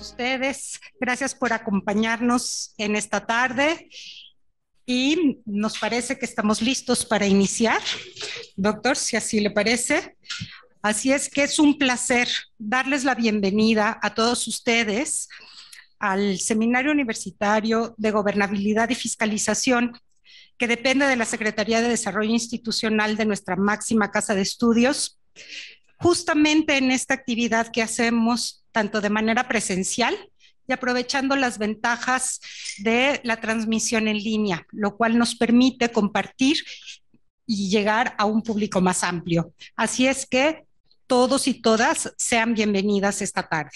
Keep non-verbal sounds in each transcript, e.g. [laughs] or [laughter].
ustedes. Gracias por acompañarnos en esta tarde y nos parece que estamos listos para iniciar, doctor, si así le parece. Así es que es un placer darles la bienvenida a todos ustedes al Seminario Universitario de Gobernabilidad y Fiscalización que depende de la Secretaría de Desarrollo Institucional de nuestra máxima casa de estudios. Justamente en esta actividad que hacemos tanto de manera presencial y aprovechando las ventajas de la transmisión en línea, lo cual nos permite compartir y llegar a un público más amplio. Así es que todos y todas sean bienvenidas esta tarde.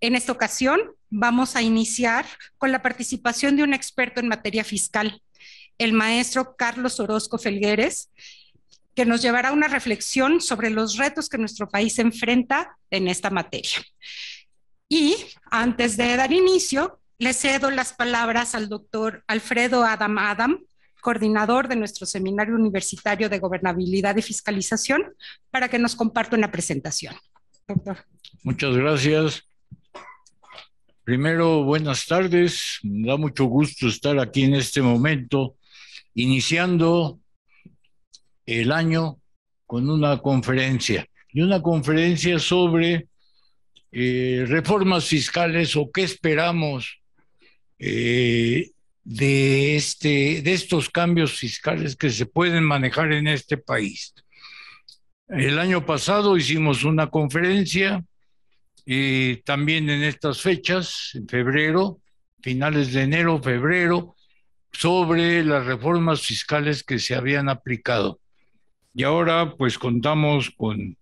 En esta ocasión vamos a iniciar con la participación de un experto en materia fiscal, el maestro Carlos Orozco Felgueres, que nos llevará a una reflexión sobre los retos que nuestro país enfrenta en esta materia. Y antes de dar inicio, le cedo las palabras al doctor Alfredo Adam Adam, coordinador de nuestro Seminario Universitario de Gobernabilidad y Fiscalización, para que nos comparta una presentación. Doctor. Muchas gracias. Primero, buenas tardes. Me da mucho gusto estar aquí en este momento, iniciando el año con una conferencia, y una conferencia sobre eh, reformas fiscales o qué esperamos eh, de, este, de estos cambios fiscales que se pueden manejar en este país. El año pasado hicimos una conferencia, y eh, también en estas fechas, en febrero, finales de enero, febrero, sobre las reformas fiscales que se habían aplicado. Y ahora pues contamos con,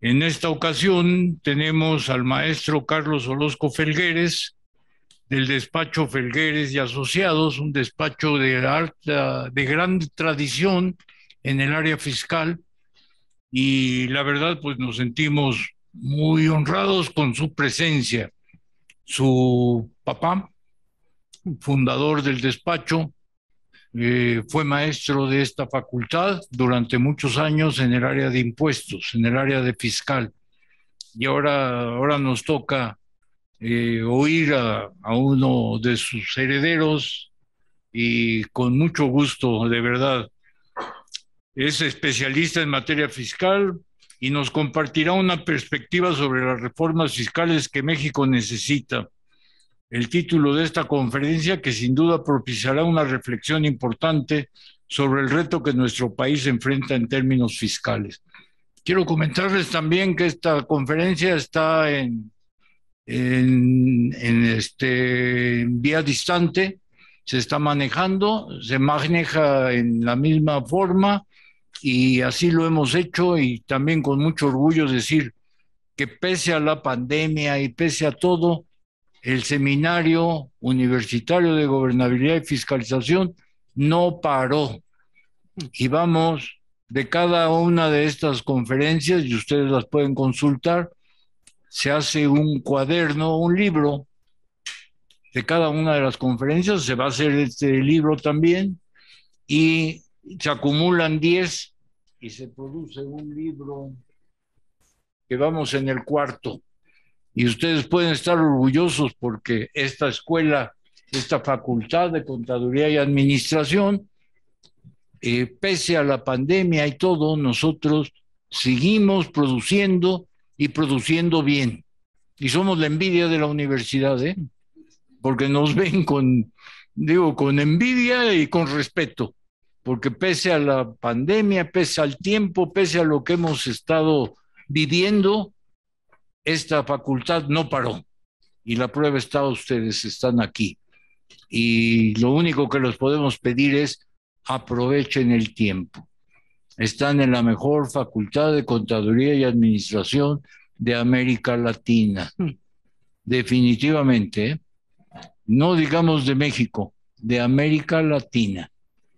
en esta ocasión tenemos al maestro Carlos Orozco Felgueres, del despacho Felgueres y Asociados, un despacho de, alta, de gran tradición en el área fiscal. Y la verdad, pues nos sentimos muy honrados con su presencia. Su papá, fundador del despacho, eh, fue maestro de esta facultad durante muchos años en el área de impuestos, en el área de fiscal. Y ahora, ahora nos toca eh, oír a, a, uno de sus herederos y con mucho gusto, de verdad. Es especialista en materia fiscal y nos compartirá una perspectiva sobre las reformas fiscales que México necesita el título de esta conferencia que sin duda propiciará una reflexión importante sobre el reto que nuestro país enfrenta en términos fiscales. Quiero comentarles también que esta conferencia está en, en, este, vía distante, se está manejando, se maneja en la misma forma y así lo hemos hecho y también con mucho orgullo decir que pese a la pandemia y pese a todo, el Seminario Universitario de Gobernabilidad y Fiscalización no paró. Y vamos de cada una de estas conferencias, y ustedes las pueden consultar, se hace un cuaderno, un libro de cada una de las conferencias, se va a hacer este libro también, y se acumulan 10 y se produce un libro que vamos en el cuarto y ustedes pueden estar orgullosos porque esta escuela, esta facultad de contaduría y administración, eh, pese a la pandemia y todo, nosotros seguimos produciendo y produciendo bien. Y somos la envidia de la universidad, ¿eh? porque nos [laughs] ven con, digo, con envidia y con respeto, porque pese a la pandemia, pese al tiempo, pese a lo que hemos estado viviendo, esta facultad no paró y la prueba está, ustedes están aquí. Y lo único que los podemos pedir es aprovechen el tiempo. Están en la mejor facultad de contaduría y administración de América Latina. Hmm. Definitivamente, no digamos de México, de América Latina.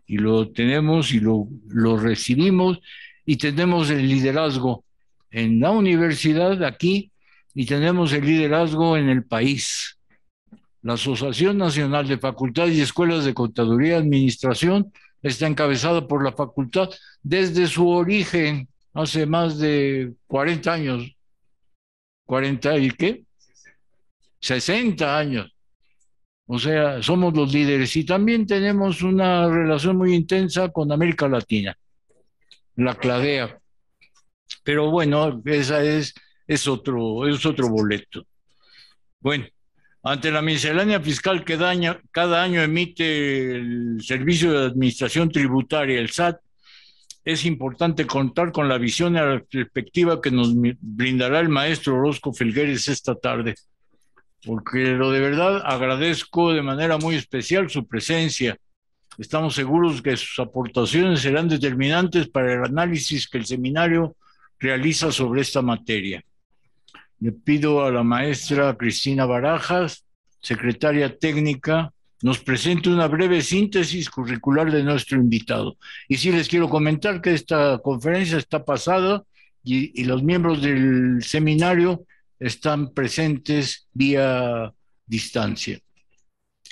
Y lo tenemos y lo, lo recibimos y tenemos el liderazgo en la universidad aquí y tenemos el liderazgo en el país. La Asociación Nacional de Facultades y Escuelas de Contaduría y Administración está encabezada por la facultad desde su origen hace más de 40 años. ¿40 y qué? 60 años. O sea, somos los líderes y también tenemos una relación muy intensa con América Latina, la CLADEA. Pero bueno, esa es es otro, es otro boleto. Bueno, ante la miscelánea fiscal que cada año emite el Servicio de Administración Tributaria, el SAT, es importante contar con la visión y la perspectiva que nos brindará el maestro Orozco Felgueres esta tarde, porque lo de verdad agradezco de manera muy especial su presencia. Estamos seguros que sus aportaciones serán determinantes para el análisis que el seminario realiza sobre esta materia. Le pido a la maestra Cristina Barajas, secretaria técnica, nos presente una breve síntesis curricular de nuestro invitado. Y sí les quiero comentar que esta conferencia está pasada y, los miembros del seminario están presentes vía distancia.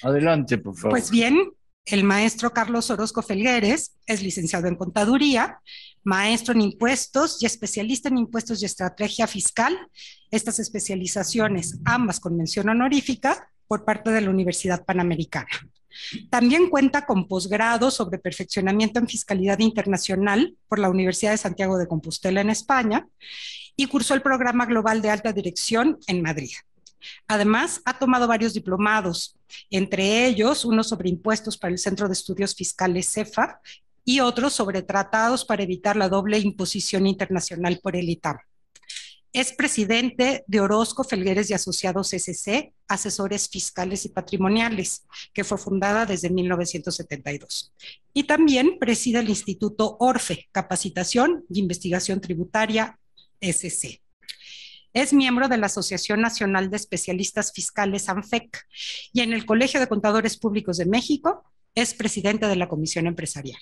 Adelante, por favor. Pues bien, el maestro Carlos Orozco Felgueres es licenciado en Contaduría, maestro en Impuestos y especialista en Impuestos y Estrategia Fiscal. Estas especializaciones, ambas con mención honorífica, por parte de la Universidad Panamericana. También cuenta con posgrado sobre perfeccionamiento en fiscalidad internacional por la Universidad de Santiago de Compostela en España y cursó el programa global de alta dirección en Madrid. Además, ha tomado varios diplomados, entre ellos uno sobre impuestos para el Centro de Estudios Fiscales CEFA y otro sobre tratados para evitar la doble imposición internacional por el ITAM. Es presidente de Orozco Felgueres y Asociados SC, Asesores Fiscales y Patrimoniales, que fue fundada desde 1972. Y también preside el Instituto ORFE, Capacitación y Investigación Tributaria SC. Es miembro de la Asociación Nacional de Especialistas Fiscales ANFEC y en el Colegio de Contadores Públicos de México es presidente de la Comisión Empresarial.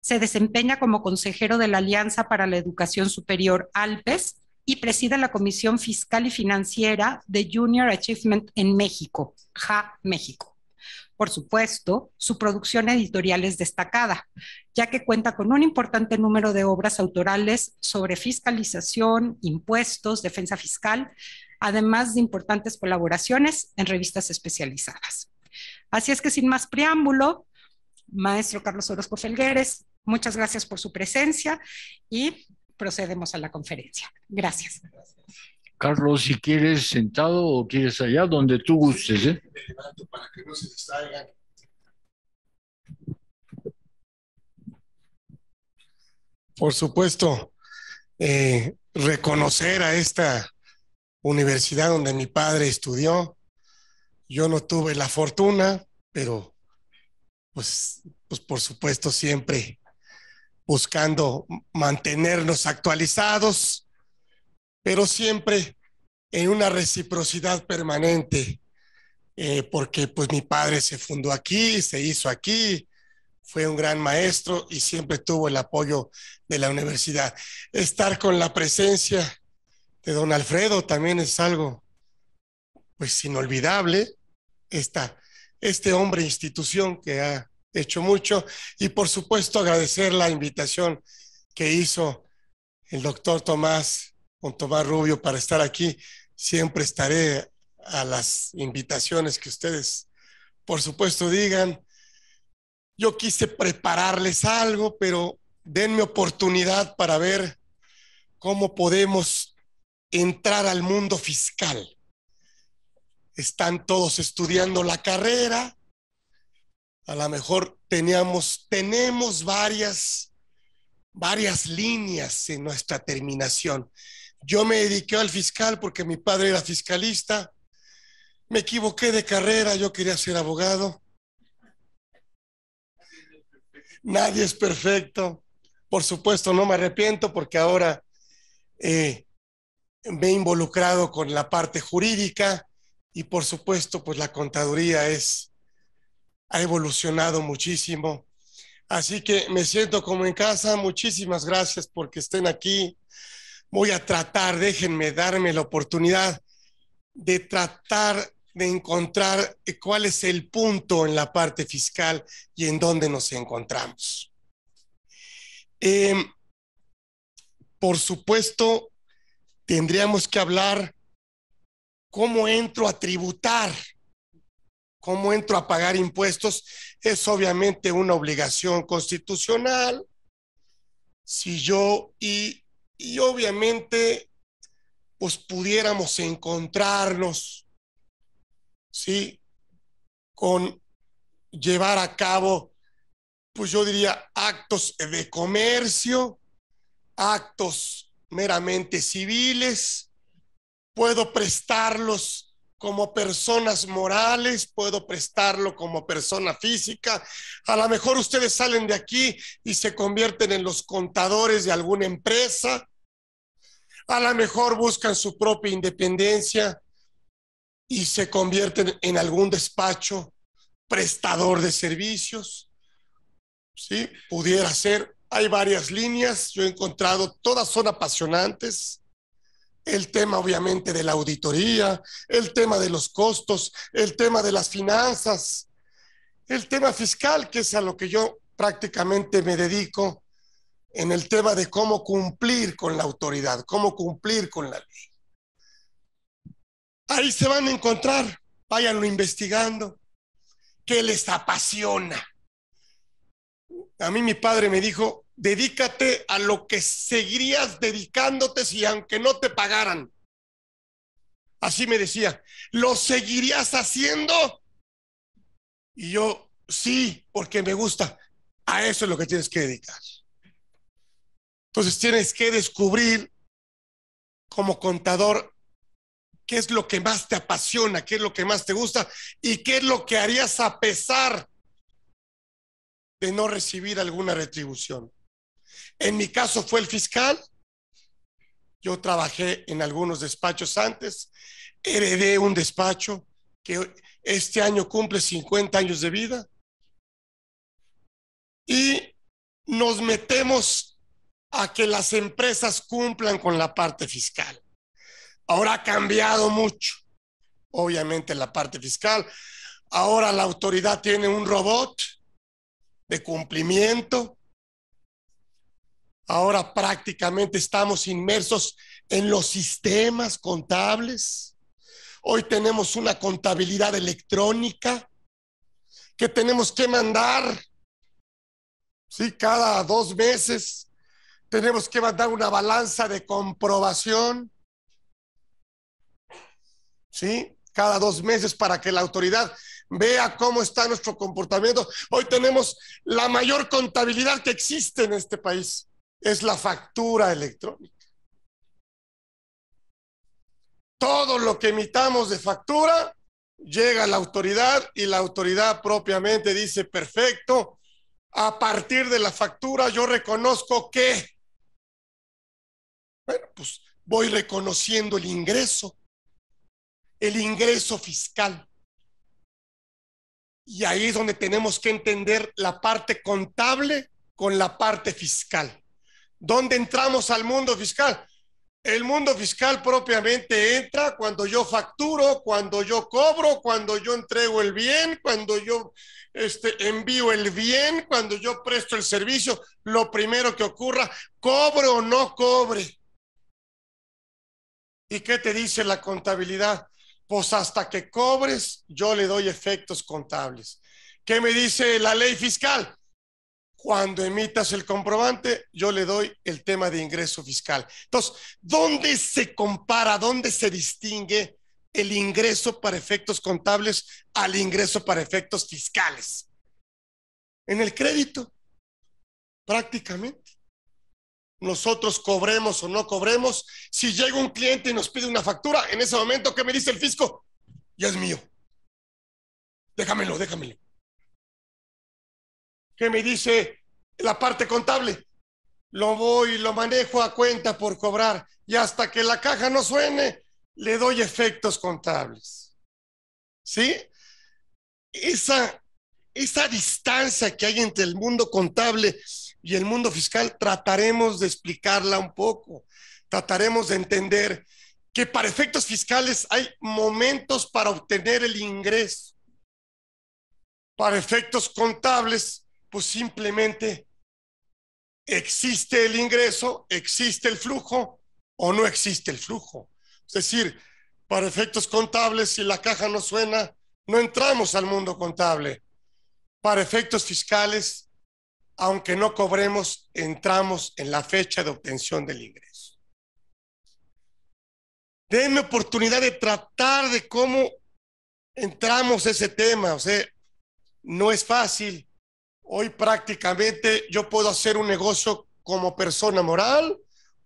Se desempeña como consejero de la Alianza para la Educación Superior ALPES y preside la Comisión Fiscal y Financiera de Junior Achievement en México, JA México. Por supuesto, su producción editorial es destacada, ya que cuenta con un importante número de obras autorales sobre fiscalización, impuestos, defensa fiscal, además de importantes colaboraciones en revistas especializadas. Así es que sin más preámbulo, maestro Carlos Orozco Felgueres, muchas gracias por su presencia y procedemos a la conferencia. Gracias. gracias. Carlos, si quieres sentado o quieres allá, donde tú gustes. ¿eh? Por supuesto, eh, reconocer a esta universidad donde mi padre estudió. Yo no tuve la fortuna, pero pues, pues por supuesto siempre buscando mantenernos actualizados pero siempre en una reciprocidad permanente, eh, porque pues mi padre se fundó aquí, se hizo aquí, fue un gran maestro y siempre tuvo el apoyo de la universidad. Estar con la presencia de don Alfredo también es algo pues inolvidable. este hombre institución que ha hecho mucho y por supuesto agradecer la invitación que hizo el doctor Tomás con Tomás Rubio para estar aquí. Siempre estaré a las invitaciones que ustedes, por supuesto, digan. Yo quise prepararles algo, pero denme oportunidad para ver cómo podemos entrar al mundo fiscal. Están todos estudiando la carrera. A lo mejor teníamos, tenemos varias, varias líneas en nuestra terminación. Yo me dediqué al fiscal porque mi padre era fiscalista. Me equivoqué de carrera, yo quería ser abogado. Nadie es perfecto. Por supuesto, no me arrepiento porque ahora eh, me he involucrado con la parte jurídica y por supuesto, pues la contaduría es, ha evolucionado muchísimo. Así que me siento como en casa. Muchísimas gracias porque estén aquí voy a tratar, déjenme darme la oportunidad de tratar de encontrar cuál es el punto en la parte fiscal y en dónde nos encontramos. Em, por supuesto, tendríamos que hablar cómo entro a tributar, cómo entro a pagar impuestos. Es obviamente una obligación constitucional. Si yo y y obviamente pues pudiéramos encontrarnos, ¿sí? Con llevar a cabo, pues yo diría, actos de comercio, actos meramente civiles, puedo prestarlos como personas morales, puedo prestarlo como persona física. A lo mejor ustedes salen de aquí y se convierten en los contadores de alguna empresa. A lo mejor buscan su propia independencia y se convierten en algún despacho prestador de servicios. Sí, pudiera ser. Hay varias líneas, yo he encontrado, todas son apasionantes el tema obviamente de la auditoría, el tema de los costos, el tema de las finanzas, el tema fiscal, que es a lo que yo prácticamente me dedico en el tema de cómo cumplir con la autoridad, cómo cumplir con la ley. Ahí se van a encontrar, váyanlo investigando, que les apasiona. A mí mi padre me dijo, dedícate a lo que seguirías dedicándote si aunque no te pagaran. Así me decía, ¿lo seguirías haciendo? Y yo, sí, porque me gusta. A eso es lo que tienes que dedicar. Entonces tienes que descubrir como contador qué es lo que más te apasiona, qué es lo que más te gusta y qué es lo que harías a pesar de no recibir alguna retribución. En mi caso fue el fiscal. Yo trabajé en algunos despachos antes, heredé un despacho que este año cumple 50 años de vida y nos metemos a que las empresas cumplan con la parte fiscal. Ahora ha cambiado mucho, obviamente, la parte fiscal. Ahora la autoridad tiene un robot de cumplimiento Ahora prácticamente estamos inmersos en los sistemas contables. Hoy tenemos una contabilidad electrónica que tenemos que mandar, ¿sí? Cada dos meses tenemos que mandar una balanza de comprobación, ¿sí? Cada dos meses para que la autoridad vea cómo está nuestro comportamiento. Hoy tenemos la mayor contabilidad que existe en este país es la factura electrónica. Todo lo que emitamos de factura llega a la autoridad y la autoridad propiamente dice, perfecto, a partir de la factura yo reconozco que, bueno, pues voy reconociendo el ingreso, el ingreso fiscal. Y ahí es donde tenemos que entender la parte contable con la parte fiscal. ¿Dónde entramos al mundo fiscal? El mundo fiscal propiamente entra cuando yo facturo, cuando yo cobro, cuando yo entrego el bien, cuando yo este, envío el bien, cuando yo presto el servicio, lo primero que ocurra, cobro o no cobre. ¿Y qué te dice la contabilidad? Pues hasta que cobres, yo le doy efectos contables. ¿Qué me dice la ley fiscal? Cuando emitas el comprobante, yo le doy el tema de ingreso fiscal. Entonces, ¿dónde se compara, dónde se distingue el ingreso para efectos contables al ingreso para efectos fiscales? En el crédito, prácticamente nosotros cobremos o no cobremos, si llega un cliente y nos pide una factura, en ese momento, ¿qué me dice el fisco? Ya es mío. Déjamelo, déjamelo que me dice la parte contable. Lo voy, lo manejo a cuenta por cobrar y hasta que la caja no suene, le doy efectos contables. ¿Sí? Esa, esa distancia que hay entre el mundo contable y el mundo fiscal, trataremos de explicarla un poco. Trataremos de entender que para efectos fiscales hay momentos para obtener el ingreso. Para efectos contables pues simplemente existe el ingreso, existe el flujo o no existe el flujo. Es decir, para efectos contables, si la caja no suena, no entramos al mundo contable. Para efectos fiscales, aunque no cobremos, entramos en la fecha de obtención del ingreso. Denme oportunidad de tratar de cómo entramos ese tema. O sea, no es fácil, Hoy prácticamente yo puedo hacer un negocio como persona moral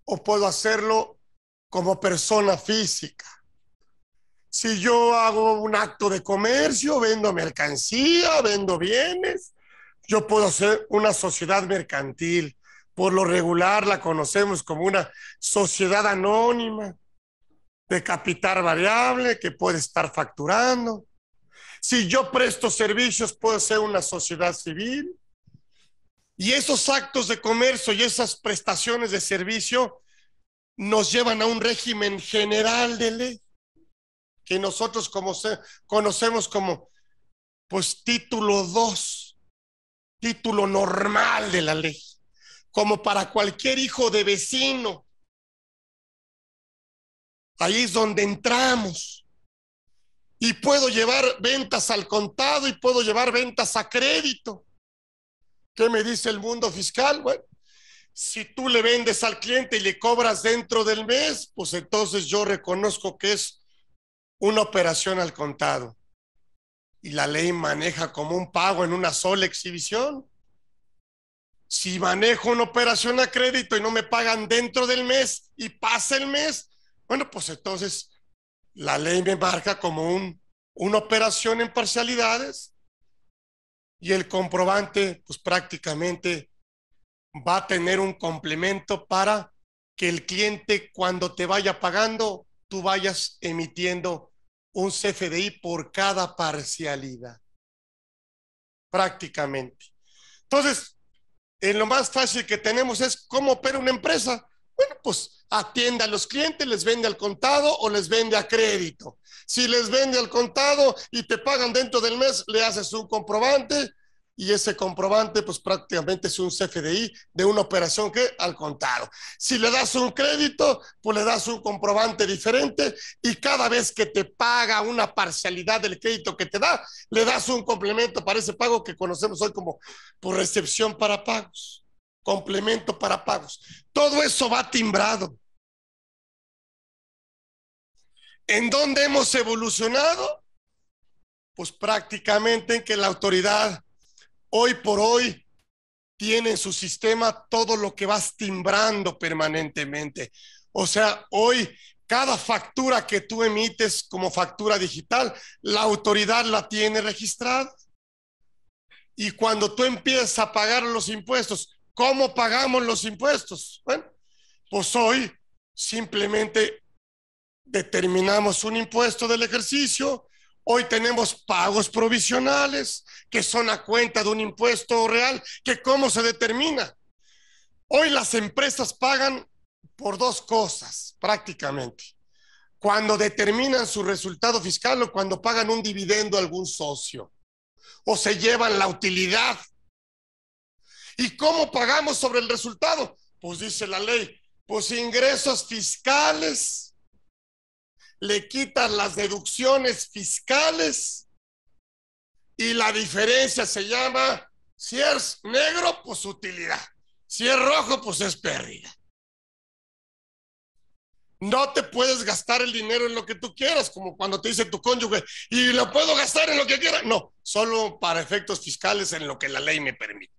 o puedo hacerlo como persona física. Si yo hago un acto de comercio, vendo mercancía, vendo bienes, yo puedo hacer una sociedad mercantil. Por lo regular la conocemos como una sociedad anónima de capital variable que puede estar facturando. Si yo presto servicios, puedo ser una sociedad civil. Y esos actos de comercio y esas prestaciones de servicio nos llevan a un régimen general de ley que nosotros como conocemos como pues, título 2, título normal de la ley, como para cualquier hijo de vecino. Ahí es donde entramos y puedo llevar ventas al contado y puedo llevar ventas a crédito. ¿Qué me dice el mundo fiscal? Bueno, si tú le vendes al cliente y le cobras dentro del mes, pues entonces yo reconozco que es una operación al contado. Y la ley maneja como un pago en una sola exhibición. Si manejo una operación a crédito y no me pagan dentro del mes y pasa el mes, bueno, pues entonces la ley me marca como un, una operación en parcialidades y el comprobante pues prácticamente va a tener un complemento para que el cliente cuando te vaya pagando, tú vayas emitiendo un CFDI por cada parcialidad. Prácticamente. Entonces, lo más fácil que tenemos es cómo opera una empresa pues atienda a los clientes, les vende al contado o les vende a crédito. Si les vende al contado y te pagan dentro del mes, le haces un comprobante y ese comprobante pues prácticamente es un CFDI de una operación que al contado. Si le das un crédito, pues le das un comprobante diferente y cada vez que te paga una parcialidad del crédito que te da, le das un complemento para ese pago que conocemos hoy como por recepción para pagos complemento para pagos. Todo eso va timbrado. ¿En dónde hemos evolucionado? Pues prácticamente en que la autoridad hoy por hoy tiene en su sistema todo lo que vas timbrando permanentemente. O sea, hoy cada factura que tú emites como factura digital, la autoridad la tiene registrada. Y cuando tú empiezas a pagar los impuestos ¿Cómo pagamos los impuestos? Bueno, pues hoy simplemente determinamos un impuesto del ejercicio, hoy tenemos pagos provisionales que son a cuenta de un impuesto real, que cómo se determina. Hoy las empresas pagan por dos cosas prácticamente. Cuando determinan su resultado fiscal o cuando pagan un dividendo a algún socio o se llevan la utilidad ¿Y cómo pagamos sobre el resultado? Pues dice la ley, pues ingresos fiscales, le quitan las deducciones fiscales y la diferencia se llama, si es negro, pues utilidad, si es rojo, pues es pérdida. No te puedes gastar el dinero en lo que tú quieras, como cuando te dice tu cónyuge, y lo puedo gastar en lo que quiera. No, solo para efectos fiscales en lo que la ley me permite.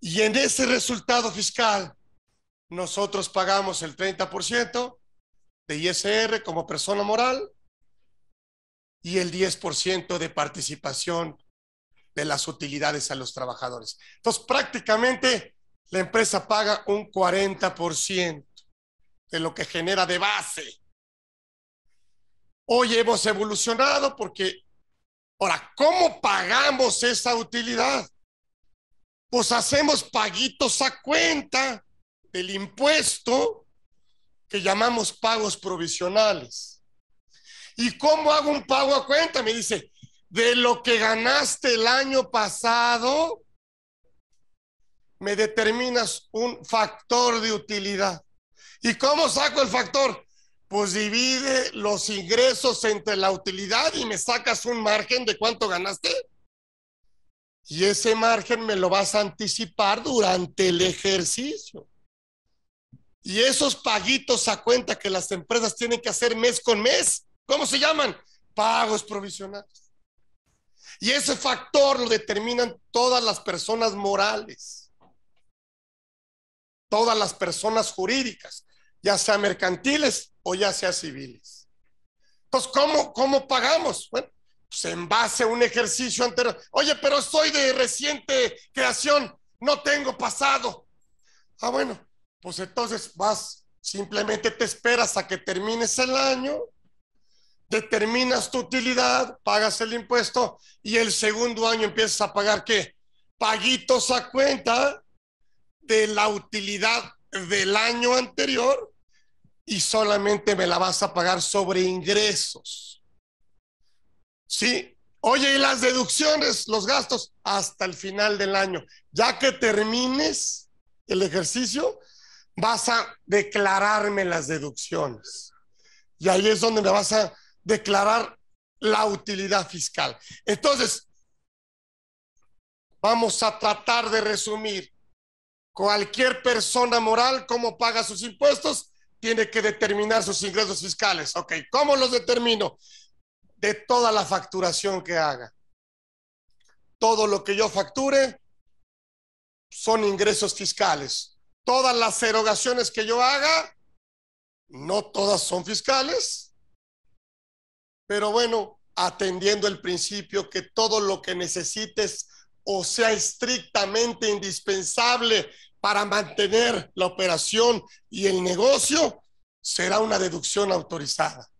Y en ese resultado fiscal, nosotros pagamos el 30% de ISR como persona moral y el 10% de participación de las utilidades a los trabajadores. Entonces, prácticamente la empresa paga un 40% de lo que genera de base. Hoy hemos evolucionado porque, ahora, ¿cómo pagamos esa utilidad? pues hacemos paguitos a cuenta del impuesto que llamamos pagos provisionales. ¿Y cómo hago un pago a cuenta? Me dice, de lo que ganaste el año pasado, me determinas un factor de utilidad. ¿Y cómo saco el factor? Pues divide los ingresos entre la utilidad y me sacas un margen de cuánto ganaste. Y ese margen me lo vas a anticipar durante el ejercicio. Y esos paguitos a cuenta que las empresas tienen que hacer mes con mes, ¿cómo se llaman? Pagos provisionales. Y ese factor lo determinan todas las personas morales, todas las personas jurídicas, ya sea mercantiles o ya sea civiles. Entonces, ¿cómo, cómo pagamos? Bueno, pues, en base a un ejercicio anterior. Oye, pero soy de reciente creación, no tengo pasado. Ah, bueno, pues entonces vas, simplemente te esperas a que termines el año, determinas tu utilidad, pagas el impuesto y el segundo año empiezas a pagar qué? Paguitos a cuenta de la utilidad del año anterior y solamente me la vas a pagar sobre ingresos. ¿sí? Oye, y las deducciones, los gastos, hasta el final del año. Ya que termines el ejercicio, vas a declararme las deducciones. Y ahí es donde me vas a declarar la utilidad fiscal. Entonces, vamos a tratar de resumir. Cualquier persona moral, cómo paga sus impuestos, tiene que determinar sus ingresos fiscales. Ok, ¿cómo los determino? de toda la facturación que haga. Todo lo que yo facture son ingresos fiscales. Todas las erogaciones que yo haga, no todas son fiscales, pero bueno, atendiendo el principio que todo lo que necesites o sea estrictamente indispensable para mantener la operación y el negocio, será una deducción autorizada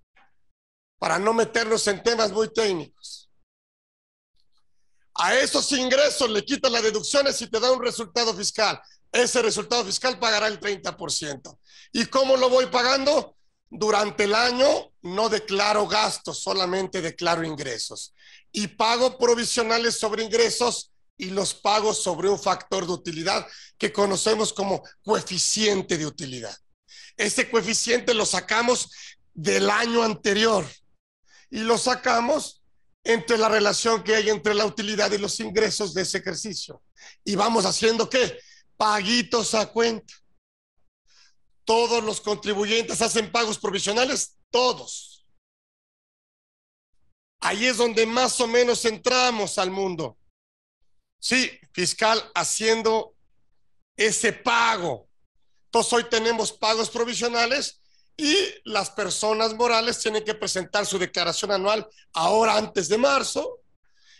para no meternos en temas muy técnicos. A esos ingresos le quitas las deducciones y te da un resultado fiscal. Ese resultado fiscal pagará el 30%. ¿Y cómo lo voy pagando? Durante el año no declaro gastos, solamente declaro ingresos. Y pago provisionales sobre ingresos y los pago sobre un factor de utilidad que conocemos como coeficiente de utilidad. Ese coeficiente lo sacamos del año anterior y lo sacamos entre la relación que hay entre la utilidad y los ingresos de ese ejercicio. Y vamos haciendo qué? Paguitos a cuenta. Todos los contribuyentes hacen pagos provisionales, todos. Ahí es donde más o menos entramos al mundo. Sí, fiscal haciendo ese pago. Entonces hoy tenemos pagos provisionales y las personas morales tienen que presentar su declaración anual ahora antes de marzo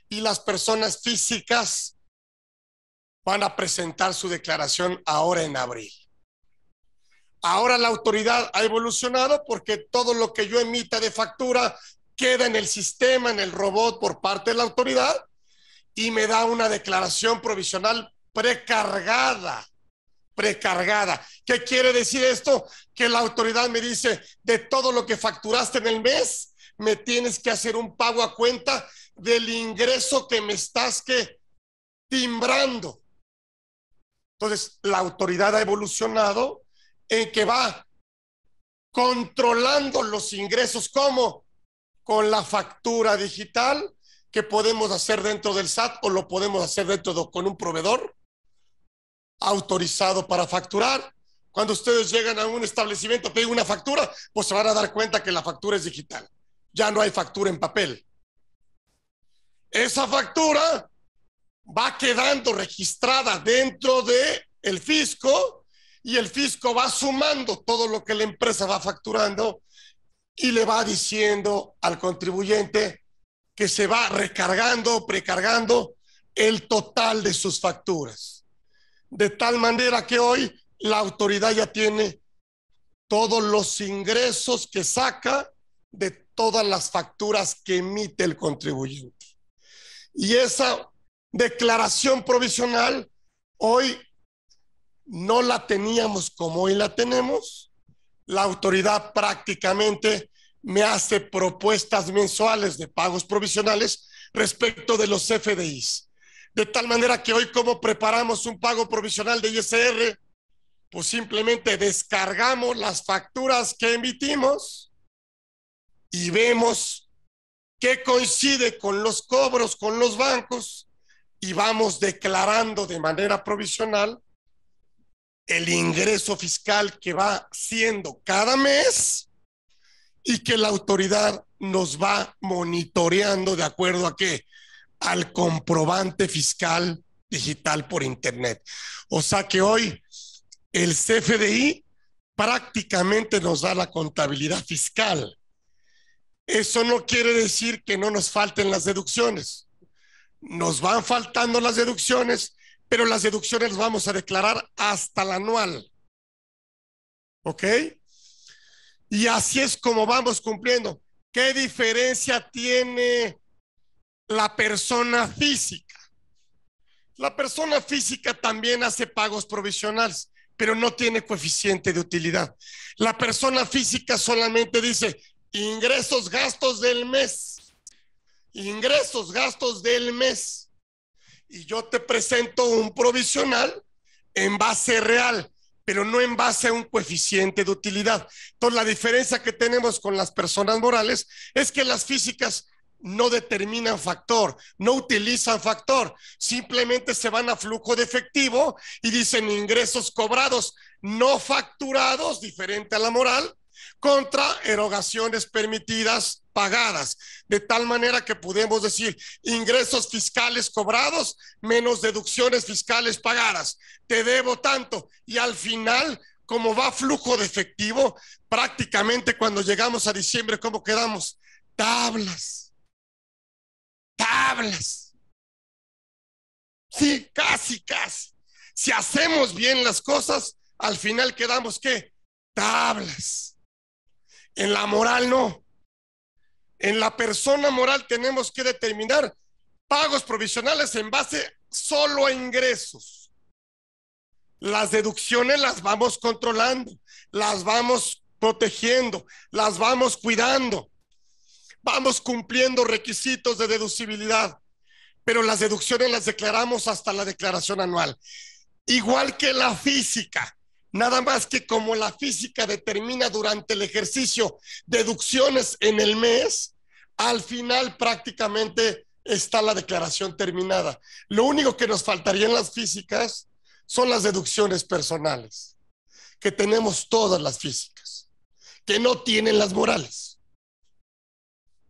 y las personas físicas van a presentar su declaración ahora en abril. Ahora la autoridad ha evolucionado porque todo lo que yo emita de factura queda en el sistema, en el robot por parte de la autoridad y me da una declaración provisional precargada precargada. ¿Qué quiere decir esto? Que la autoridad me dice, de todo lo que facturaste en el mes, me tienes que hacer un pago a cuenta del ingreso que me estás que timbrando. Entonces, la autoridad ha evolucionado en que va controlando los ingresos. ¿Cómo? Con la factura digital que podemos hacer dentro del SAT o lo podemos hacer dentro de, con un proveedor autorizado para facturar. Cuando ustedes llegan a un establecimiento, piden una factura, pues se van a dar cuenta que la factura es digital. Ya no hay factura en papel. Esa factura va quedando registrada dentro de el fisco y el fisco va sumando todo lo que la empresa va facturando y le va diciendo al contribuyente que se va recargando, precargando el total de sus facturas de tal manera que hoy la autoridad ya tiene todos los ingresos que saca de todas las facturas que emite el contribuyente. Y esa declaración provisional hoy no la teníamos como hoy la tenemos. La autoridad prácticamente me hace propuestas mensuales de pagos provisionales respecto de los FDIs. De tal manera que hoy como preparamos un pago provisional de ISR, pues simplemente descargamos las facturas que emitimos y vemos qué coincide con los cobros con los bancos y vamos declarando de manera provisional el ingreso fiscal que va siendo cada mes y que la autoridad nos va monitoreando de acuerdo a qué? al comprobante fiscal digital por Internet. O sea que hoy el CFDI prácticamente nos da la contabilidad fiscal. Eso no quiere decir que no nos falten las deducciones. Nos van faltando las deducciones, pero las deducciones las vamos a declarar hasta el anual. ¿Ok? Y así es como vamos cumpliendo. ¿Qué diferencia tiene la persona física. La persona física también hace pagos provisionales, pero no tiene coeficiente de utilidad. La persona física solamente dice ingresos, gastos del mes. Ingresos, gastos del mes. Y yo te presento un provisional en base real, pero no en base a un coeficiente de utilidad. Entonces, la diferencia que tenemos con las personas morales es que las físicas no determinan factor, no utilizan factor, simplemente se van a flujo de efectivo y dicen ingresos cobrados, no facturados, diferente a la moral, contra erogaciones permitidas pagadas, de tal manera que podemos decir ingresos fiscales cobrados menos deducciones fiscales pagadas. Te debo tanto y al final, como va flujo de efectivo, prácticamente cuando llegamos a diciembre, ¿cómo quedamos? Tablas tablas. Sí, casi, casi. Si hacemos bien las cosas, al final quedamos qué? Tablas. En la moral no. En la persona moral tenemos que determinar pagos provisionales en base solo a ingresos. Las deducciones las vamos controlando, las vamos protegiendo, las vamos cuidando vamos cumpliendo requisitos de deducibilidad, pero las deducciones las declaramos hasta la declaración anual. Igual que la física, nada más que como la física determina durante el ejercicio deducciones en el mes, al final prácticamente está la declaración terminada. Lo único que nos faltaría en las físicas son las deducciones personales, que tenemos todas las físicas, que no tienen las morales.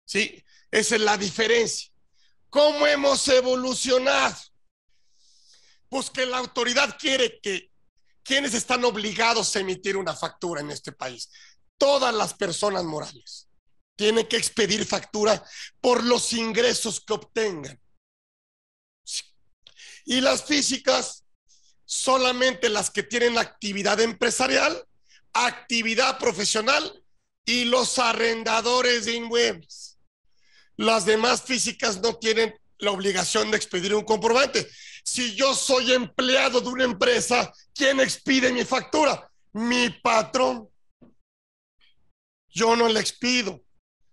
¿Sí? Esa es la diferencia. ¿Cómo hemos evolucionado? Pues que la autoridad quiere que quienes están obligados a emitir una factura en este país. Todas las personas morales tienen que expedir factura por los ingresos que obtengan. Y las físicas, solamente las que tienen actividad empresarial, actividad profesional y los arrendadores de inmuebles las demás físicas no tienen la obligación de expedir un comprobante. Si yo soy empleado de una empresa, ¿quién expide mi factura? Mi patrón. Yo no le expido.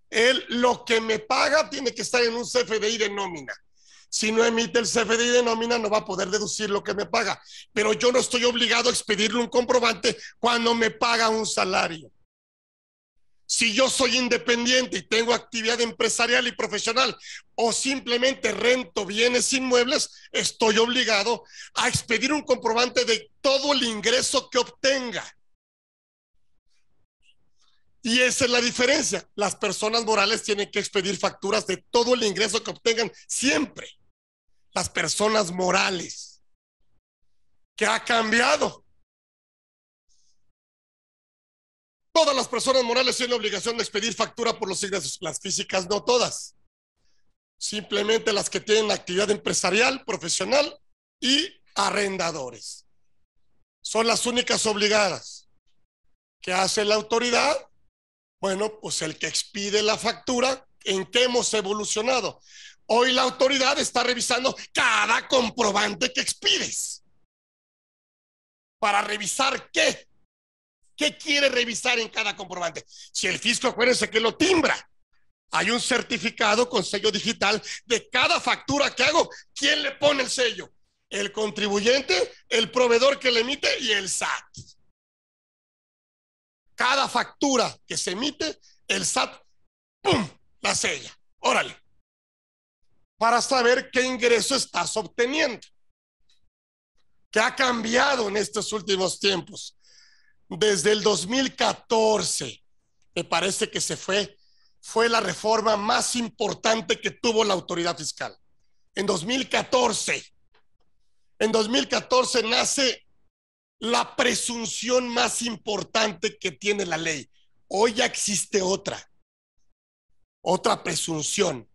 Él lo que me paga tiene que estar en un CFDI de nómina. Si no emite el CFDI de nómina, no va a poder deducir lo que me paga. Pero yo no estoy obligado a expedirle un comprobante cuando me paga un salario si yo soy independiente y tengo actividad empresarial y profesional o simplemente rento bienes inmuebles, estoy obligado a expedir un comprobante de todo el ingreso que obtenga. Y esa es la diferencia. Las personas morales tienen que expedir facturas de todo el ingreso que obtengan siempre. Las personas morales. ¿Qué ha cambiado? Todas las personas morales tienen la obligación de expedir factura por los ingresos. Las físicas no todas. Simplemente las que tienen actividad empresarial, profesional y arrendadores. Son las únicas obligadas. ¿Qué hace la autoridad? Bueno, pues el que expide la factura, ¿en qué hemos evolucionado? Hoy la autoridad está revisando cada comprobante que expides. ¿Para revisar qué? ¿Qué quiere revisar en cada comprobante? Si el fisco, acuérdense que lo timbra. Hay un certificado con sello digital de cada factura que hago. ¿Quién le pone el sello? El contribuyente, el proveedor que le emite y el SAT. Cada factura que se emite, el SAT, ¡pum!, la sella. Órale. Para saber qué ingreso estás obteniendo. ¿Qué ha cambiado en estos últimos tiempos? desde el 2014, me parece que se fue, fue la reforma más importante que tuvo la autoridad fiscal. En 2014, en 2014 nace la presunción más importante que tiene la ley. Hoy ya existe otra, otra presunción.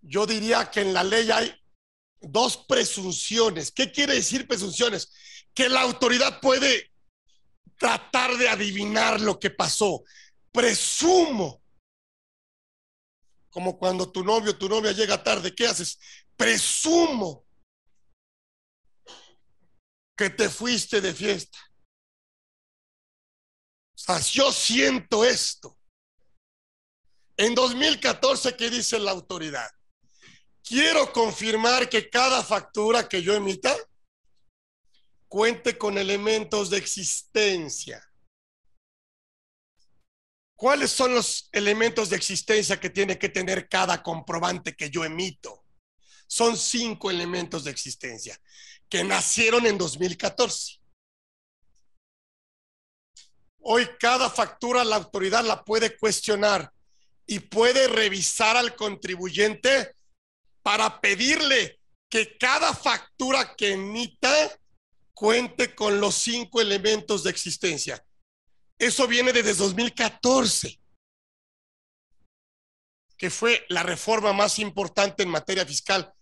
Yo diría que en la ley hay dos presunciones. ¿Qué quiere decir presunciones? Que la autoridad puede tratar de adivinar lo que pasó. Presumo. Como cuando tu novio o tu novia llega tarde, ¿qué haces? Presumo que te fuiste de fiesta. O sea, yo siento esto. En 2014, ¿qué dice la autoridad? Quiero confirmar que cada factura que yo emita cuente con elementos de existencia. ¿Cuáles son los elementos de existencia que tiene que tener cada comprobante que yo emito? Son cinco elementos de existencia que nacieron en 2014. Hoy cada factura la autoridad la puede cuestionar y puede revisar al contribuyente para pedirle que cada factura que emita cuente con los cinco elementos de existencia. Eso viene desde 2014, que fue la reforma más importante en materia fiscal,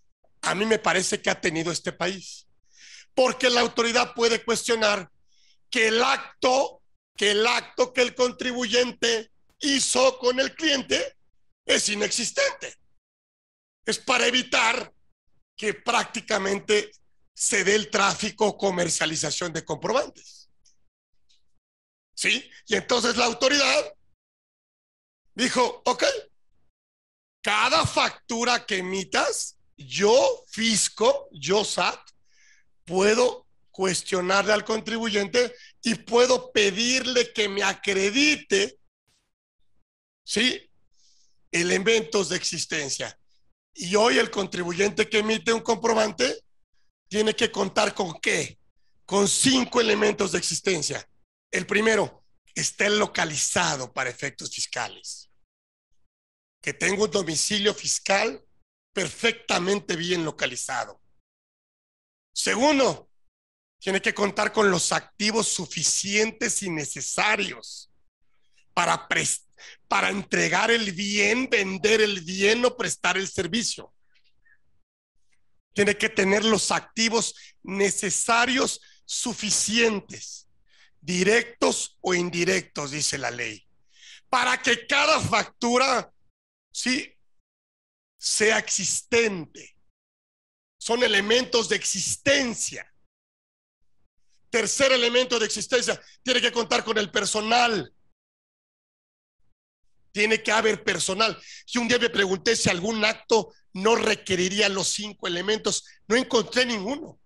a mí me parece que ha tenido este país. Porque la autoridad puede cuestionar que el acto, que el acto que el contribuyente hizo con el cliente es inexistente. Es para evitar que prácticamente se dé el tráfico, comercialización de comprobantes. ¿Sí? Y entonces la autoridad dijo, ok, cada factura que emitas, yo fisco, yo SAT, puedo cuestionarle al contribuyente y puedo pedirle que me acredite, ¿sí? Elementos de existencia. Y hoy el contribuyente que emite un comprobante tiene que contar con qué? Con cinco elementos de existencia. El primero, esté localizado para efectos fiscales. Que tenga un domicilio fiscal perfectamente bien localizado. Segundo, tiene que contar con los activos suficientes y necesarios para, para entregar el bien, vender el bien o prestar el servicio tiene que tener los activos necesarios, suficientes, directos o indirectos, dice la ley, para que cada factura, sí, sea existente. Son elementos de existencia. Tercer elemento de existencia, tiene que contar con el personal. Tiene que haber personal. Si un día me pregunté si algún acto no requeriría los cinco elementos. No encontré ninguno.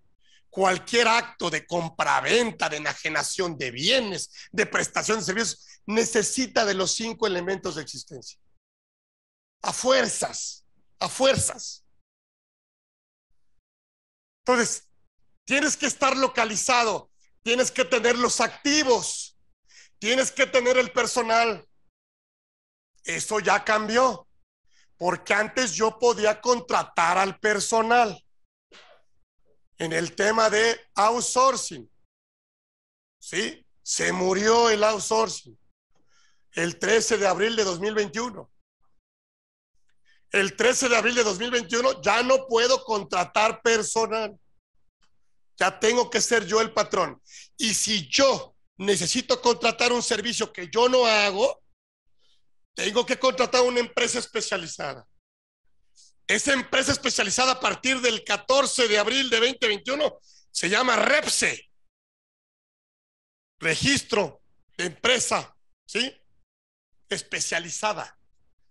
Cualquier acto de compraventa, de enajenación de bienes, de prestación de servicios, necesita de los cinco elementos de existencia. A fuerzas, a fuerzas. Entonces, tienes que estar localizado, tienes que tener los activos, tienes que tener el personal, eso ya cambió, porque antes yo podía contratar al personal en el tema de outsourcing. ¿Sí? Se murió el outsourcing el 13 de abril de 2021. El 13 de abril de 2021 ya no puedo contratar personal. Ya tengo que ser yo el patrón. Y si yo necesito contratar un servicio que yo no hago, tengo que contratar una empresa especializada. Esa empresa especializada a partir del 14 de abril de 2021 se llama REPSE, Registro de Empresa, ¿sí? Especializada.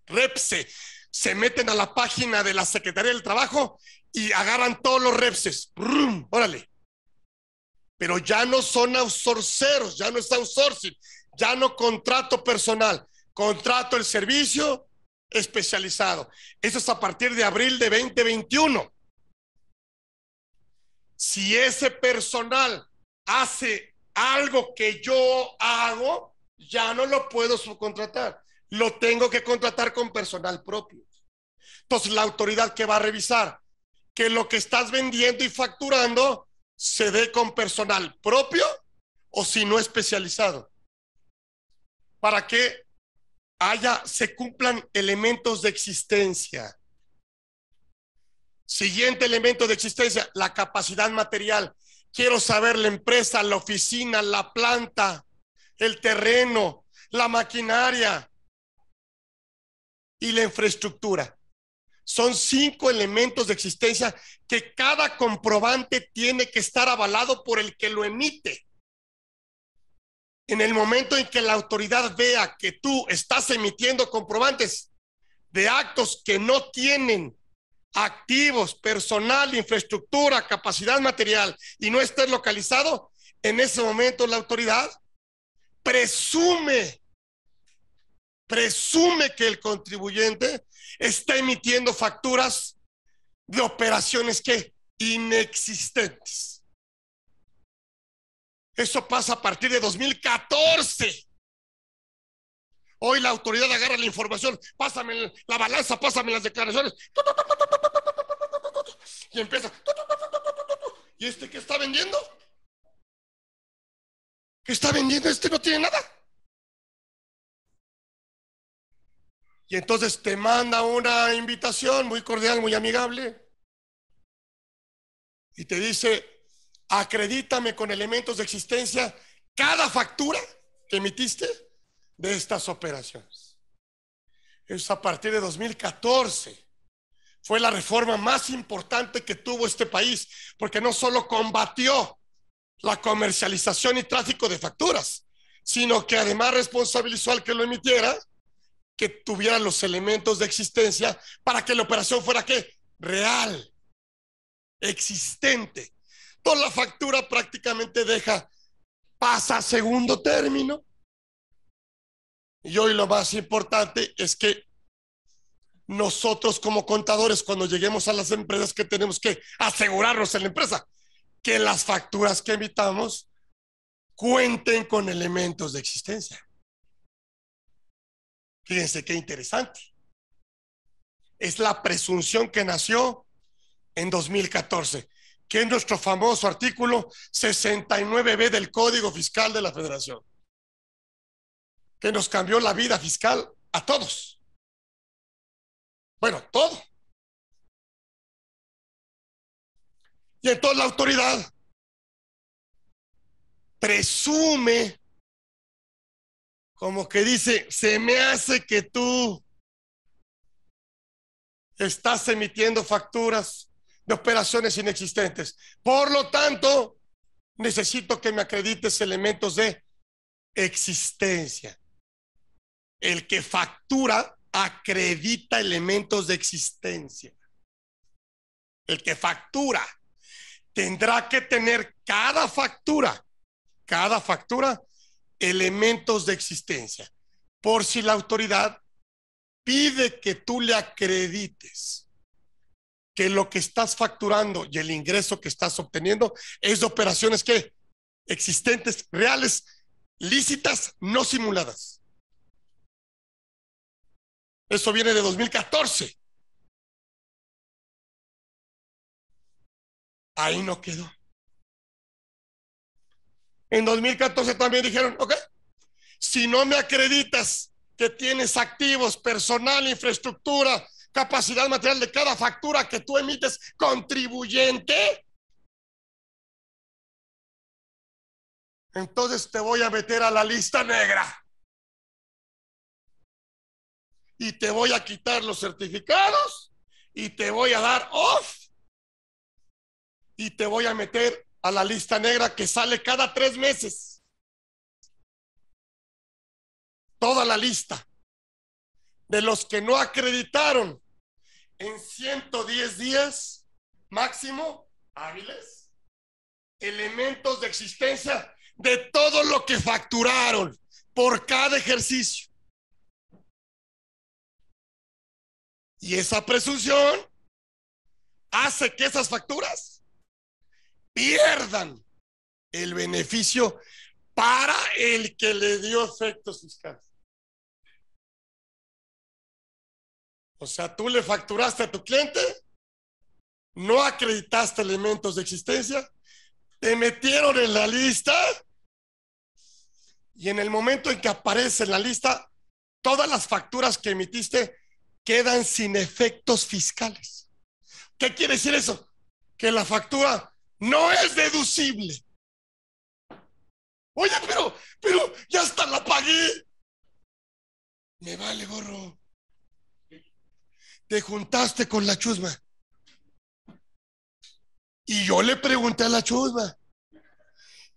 REPSE. Se meten a la página de la Secretaría del Trabajo y agarran todos los REPSES. Órale. Pero ya no son outsourceros, ya no es outsourcing, ya no contrato personal Contrato el servicio especializado. Eso es a partir de abril de 2021. Si ese personal hace algo que yo hago, ya no lo puedo subcontratar. Lo tengo que contratar con personal propio. Entonces, la autoridad que va a revisar que lo que estás vendiendo y facturando se dé con personal propio o si no especializado. Para qué? haya, se cumplan elementos de existencia. Siguiente elemento de existencia, la capacidad material. Quiero saber la empresa, la oficina, la planta, el terreno, la maquinaria y la infraestructura. Son cinco elementos de existencia que cada comprobante tiene que estar avalado por el que lo emite. En el momento en que la autoridad vea que tú estás emitiendo comprobantes de actos que no tienen activos, personal, infraestructura, capacidad material y no estés localizado, en ese momento la autoridad presume, presume que el contribuyente está emitiendo facturas de operaciones que inexistentes. Eso pasa a partir de 2014. Hoy la autoridad agarra la información, pásame la balanza, pásame las declaraciones. Y empieza. ¿Y este qué está vendiendo? ¿Qué está vendiendo? Este no tiene nada. Y entonces te manda una invitación muy cordial, muy amigable. Y te dice, acredítame con elementos de existencia cada factura que emitiste de estas operaciones. Es a partir de 2014. Fue la reforma más importante que tuvo este país, porque no solo combatió la comercialización y tráfico de facturas, sino que además responsabilizó al que lo emitiera que tuviera los elementos de existencia para que la operación fuera qué? Real, existente, toda la factura prácticamente deja, pasa a segundo término. Y hoy lo más importante es que nosotros como contadores, cuando lleguemos a las empresas, que tenemos que asegurarnos en la empresa, que las facturas que emitamos cuenten con elementos de existencia. Fíjense qué interesante. Es la presunción que nació en 2014 que es nuestro famoso artículo 69B del Código Fiscal de la Federación, que nos cambió la vida fiscal a todos. Bueno, todo. Y entonces la autoridad presume, como que dice, se me hace que tú estás emitiendo facturas de operaciones inexistentes. Por lo tanto, necesito que me acredites elementos de existencia. El que factura acredita elementos de existencia. El que factura tendrá que tener cada factura, cada factura, elementos de existencia. Por si la autoridad pide que tú le acredites que lo que estás facturando y el ingreso que estás obteniendo es de operaciones que existentes, reales, lícitas, no simuladas. Eso viene de 2014. Ahí no quedó. En 2014 también dijeron, ok, si no me acreditas que tienes activos, personal, infraestructura, capacidad material de cada factura que tú emites contribuyente? Entonces te voy a meter a la lista negra. Y te voy a quitar los certificados y te voy a dar off y te voy a meter a la lista negra que sale cada tres meses. Toda la lista de los que no acreditaron en 110 días máximo hábiles elementos de existencia de todo lo que facturaron por cada ejercicio. Y esa presunción hace que esas facturas pierdan el beneficio para el que le dio efecto sus fiscales. O sea, tú le facturaste a tu cliente, no acreditaste elementos de existencia, te metieron en la lista y en el momento en que aparece en la lista, todas las facturas que emitiste quedan sin efectos fiscales. ¿Qué quiere decir eso? Que la factura no es deducible. Oye, pero, pero ya hasta la pagué. Me vale, gorro te juntaste con la chusma. Y yo le pregunté a la chusma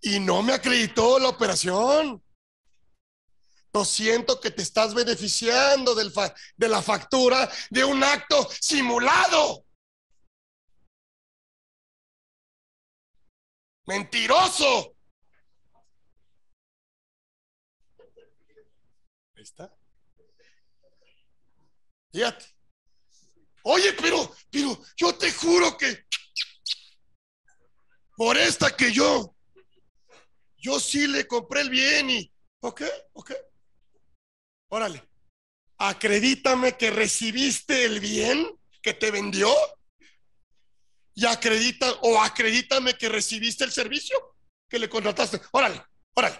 y no me acreditó la operación. Lo siento que te estás beneficiando de la factura de un acto simulado. Mentiroso. Ahí está. Fíjate. Oye, pero, pero yo te juro que por esta que yo, yo sí le compré el bien y, ok, ok, órale, acredítame que recibiste el bien que te vendió y acredita o acredítame que recibiste el servicio que le contrataste. Órale, órale,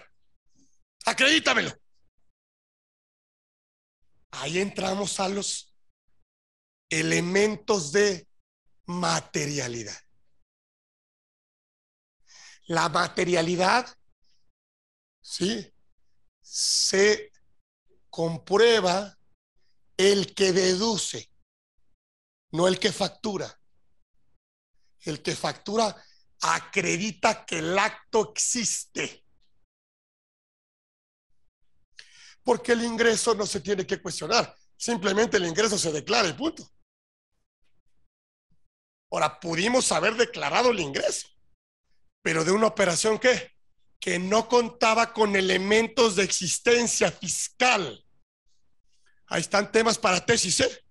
acredítamelo. Ahí entramos a los elementos de materialidad. La materialidad, ¿sí? Se comprueba el que deduce, no el que factura. El que factura acredita que el acto existe. Porque el ingreso no se tiene que cuestionar, simplemente el ingreso se declara y punto. Ahora, pudimos haber declarado el ingreso, pero de una operación que, que no contaba con elementos de existencia fiscal. Ahí están temas para tesis, ¿eh?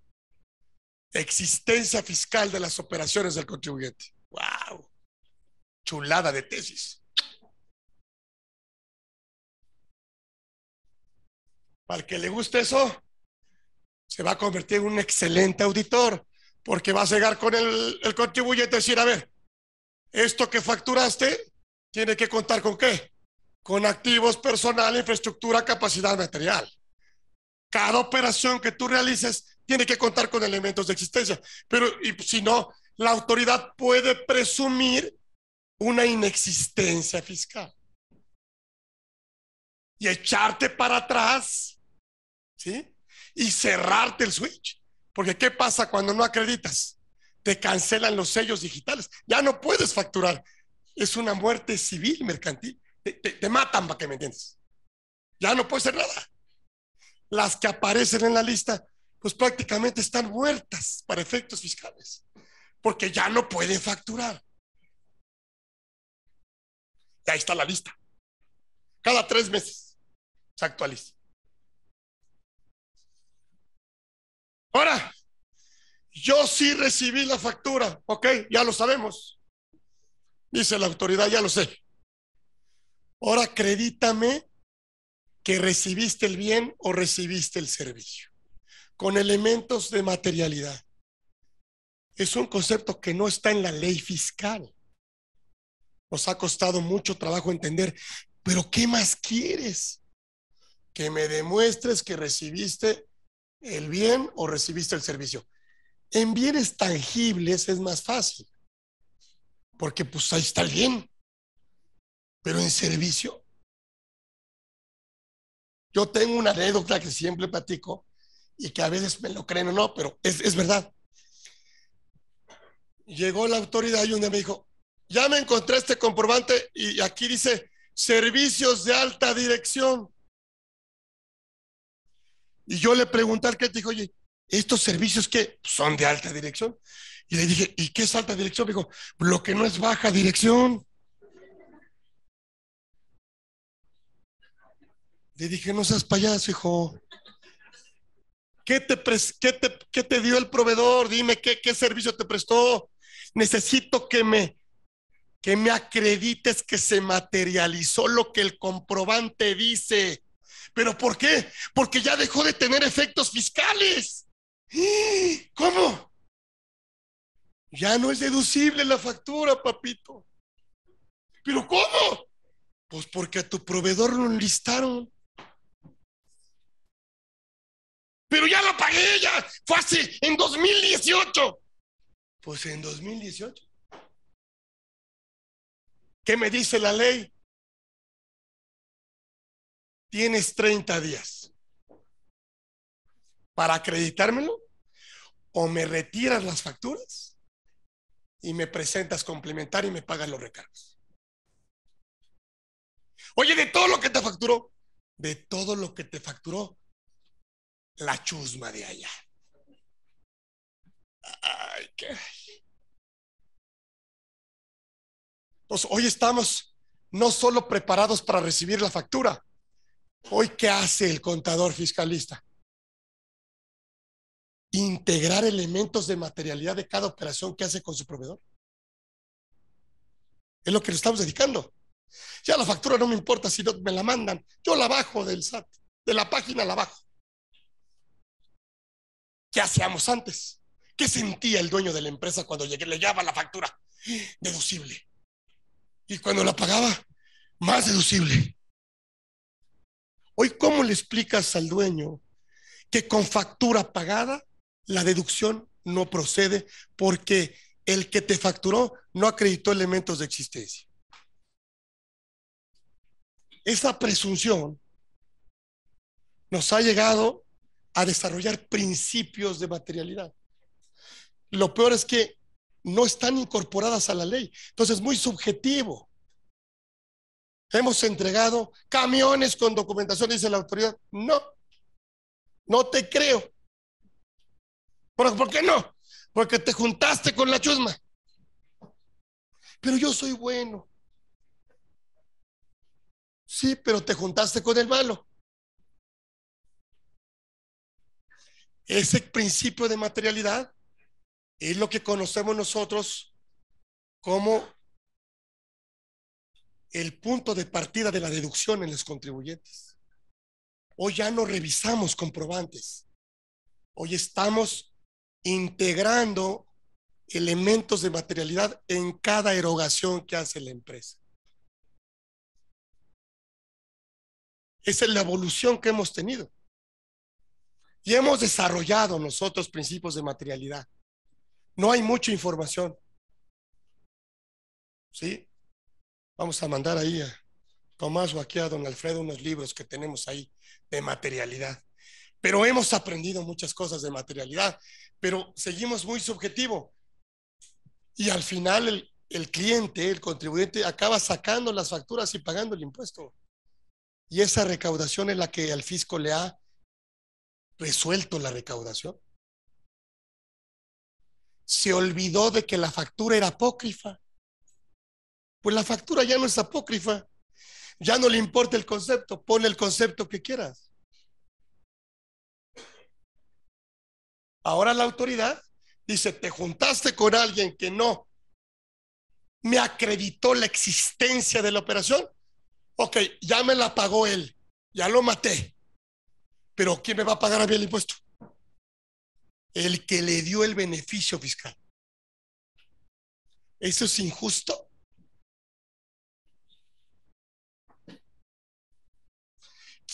Existencia fiscal de las operaciones del contribuyente. ¡Wow! Chulada de tesis. Para el que le guste eso, se va a convertir en un excelente auditor porque vas a llegar con el, contribuyente y decir, a ver, esto que facturaste tiene que contar con qué? Con activos, personal, infraestructura, capacidad material. Cada operación que tú realices tiene que contar con elementos de existencia, pero y, si no, la autoridad puede presumir una inexistencia fiscal y echarte para atrás, ¿sí? Y cerrarte el switch. Porque ¿qué pasa cuando no acreditas? Te cancelan los sellos digitales. Ya no puedes facturar. Es una muerte civil, mercantil. Te, matan, para que me entiendas. Ya no puede hacer nada. Las que aparecen en la lista, pues prácticamente están muertas para efectos fiscales. Porque ya no pueden facturar. Y ahí está la lista. Cada tres meses se actualiza. Ahora, yo sí recibí la factura, ok, ya lo sabemos. Dice la autoridad, ya lo sé. Ahora acredítame que recibiste el bien o recibiste el servicio, con elementos de materialidad. Es un concepto que no está en la ley fiscal. Nos ha costado mucho trabajo entender, pero ¿qué más quieres? Que me demuestres que recibiste el bien o recibiste el servicio. En bienes tangibles es más fácil, porque pues ahí está el bien, pero en servicio. Yo tengo una anécdota que siempre platico y que a veces me lo creen o no, pero es, es verdad. Llegó la autoridad y un día me dijo, ya me encontré este comprobante y aquí dice servicios de alta dirección. Y yo le pregunté al que dijo oye, estos servicios que son de alta dirección. Y le dije, ¿y qué es alta dirección? Me dijo, lo que no es baja dirección. Le dije, no seas payaso, hijo. ¿Qué te, qué qué te dio el proveedor? Dime, ¿qué, ¿qué, servicio te prestó? Necesito que me, que me acredites que se materializó lo que el comprobante dice. ¿Pero por qué? Porque ya dejó de tener efectos fiscales. ¿Cómo? Ya no es deducible la factura, papito. ¿Pero cómo? Pues porque a tu proveedor lo enlistaron. Pero ya la pagué, ya fue así, en 2018. Pues en 2018. ¿Qué me dice la ley? tienes 30 días para acreditármelo o me retiras las facturas y me presentas complementario y me pagas los recargos. Oye, de todo lo que te facturó, de todo lo que te facturó, la chusma de allá. qué... Entonces, hoy estamos no solo preparados para recibir la factura, Hoy, ¿qué hace el contador fiscalista? Integrar elementos de materialidad de cada operación que hace con su proveedor. Es lo que le estamos dedicando. Ya la factura no me importa si no me la mandan. Yo la bajo del SAT, de la página la bajo. ¿Qué hacíamos antes? ¿Qué sentía el dueño de la empresa cuando le llegaba la factura? Deducible. Y cuando la pagaba, más deducible. Hoy, ¿cómo le explicas al dueño que con factura pagada la deducción no procede porque el que te facturó no acreditó elementos de existencia? Esa presunción nos ha llegado a desarrollar principios de materialidad. Lo peor es que no están incorporadas a la ley. Entonces, es muy subjetivo. Hemos entregado camiones con documentación, dice la autoridad. No, no te creo. por qué no? Porque te juntaste con la chusma. Pero yo soy bueno. Sí, pero te juntaste con el malo. Ese principio de materialidad es lo que conocemos nosotros como el punto de partida de la deducción en los contribuyentes. Hoy ya no revisamos comprobantes. Hoy estamos integrando elementos de materialidad en cada erogación que hace la empresa. Esa es la evolución que hemos tenido. Y hemos desarrollado nosotros principios de materialidad. No hay mucha información. ¿Sí? Vamos a mandar ahí a Tomás o aquí a don Alfredo unos libros que tenemos ahí de materialidad. Pero hemos aprendido muchas cosas de materialidad, pero seguimos muy subjetivo. Y al final el, el cliente, el contribuyente, acaba sacando las facturas y pagando el impuesto. Y esa recaudación es la que al fisco le ha resuelto la recaudación. Se olvidó de que la factura era apócrifa pues la factura ya no es apócrifa. Ya no le importa el concepto, pone el concepto que quieras. Ahora la autoridad dice, te juntaste con alguien que no me acreditó la existencia de la operación. Ok, ya me la pagó él, ya lo maté. Pero ¿quién me va a pagar a mí el impuesto? El que le dio el beneficio fiscal. ¿Eso es injusto?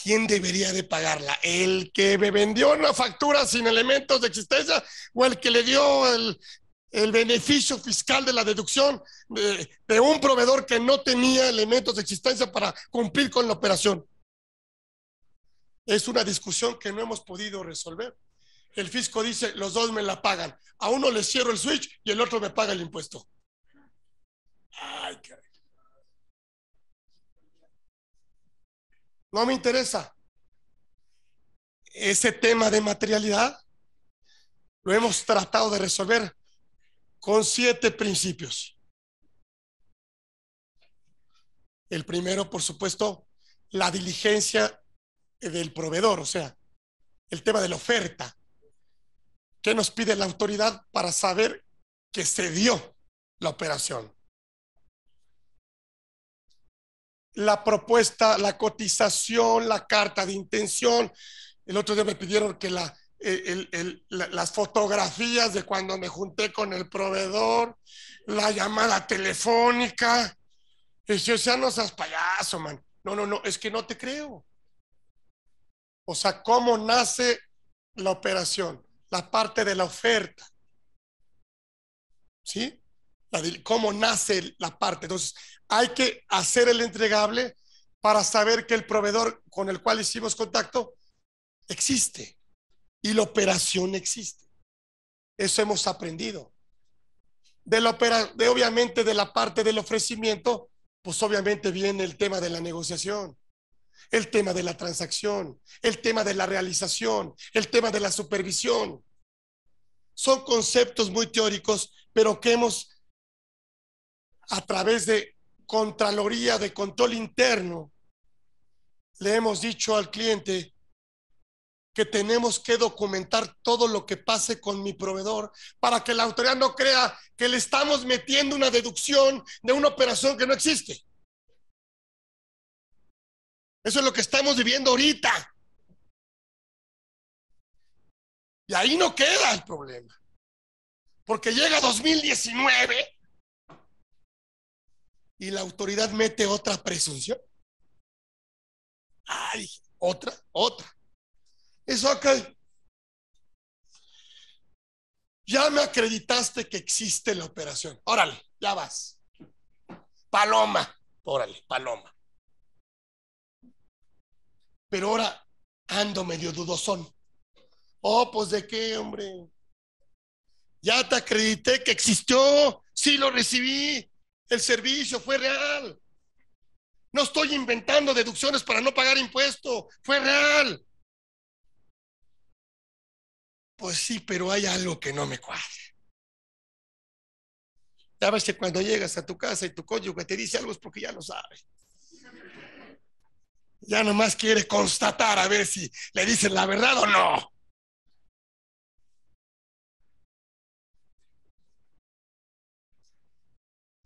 ¿quién debería de pagarla? ¿El que me vendió una factura sin elementos de existencia o el que le dio el, beneficio fiscal de la deducción de, de, un proveedor que no tenía elementos de existencia para cumplir con la operación? Es una discusión que no hemos podido resolver. El fisco dice, los dos me la pagan. A uno le cierro el switch y el otro me paga el impuesto. Ay, caray. No me interesa. Ese tema de materialidad lo hemos tratado de resolver con siete principios. El primero, por supuesto, la diligencia del proveedor, o sea, el tema de la oferta. ¿Qué nos pide la autoridad para saber que se dio la operación? la propuesta, la cotización, la carta de intención. El otro día me pidieron que la, eh, las fotografías de cuando me junté con el proveedor, la llamada telefónica. Y yo, ya no seas payaso, man. No, no, no, es que no te creo. O sea, ¿cómo nace la operación? La parte de la oferta. ¿Sí? ¿Cómo nace la parte? Entonces, hay que hacer el entregable para saber que el proveedor con el cual hicimos contacto existe y la operación existe. Eso hemos aprendido. De, de obviamente de la parte del ofrecimiento, pues obviamente viene el tema de la negociación, el tema de la transacción, el tema de la realización, el tema de la supervisión. Son conceptos muy teóricos, pero que hemos, a través de Contraloría de Control Interno, le hemos dicho al cliente que tenemos que documentar todo lo que pase con mi proveedor para que la autoridad no crea que le estamos metiendo una deducción de una operación que no existe. Eso es lo que estamos viviendo ahorita. Y ahí no queda el problema. Porque llega 2019 y la autoridad mete otra presunción. Ay, otra, otra. Eso acá. Ya me acreditaste que existe la operación. Órale, ya vas. Paloma, órale, paloma. Pero ahora ando medio dudosón. Oh, pues de qué, hombre. Ya te acredité que existió. Sí lo recibí. El servicio fue real. No estoy inventando deducciones para no pagar impuesto. Fue real. Pues sí, pero hay algo que no me cuadra. ves que cuando llegas a tu casa y tu cónyuge te dice algo es porque ya lo sabe. Ya nomás quiere constatar a ver si le dicen la verdad o no.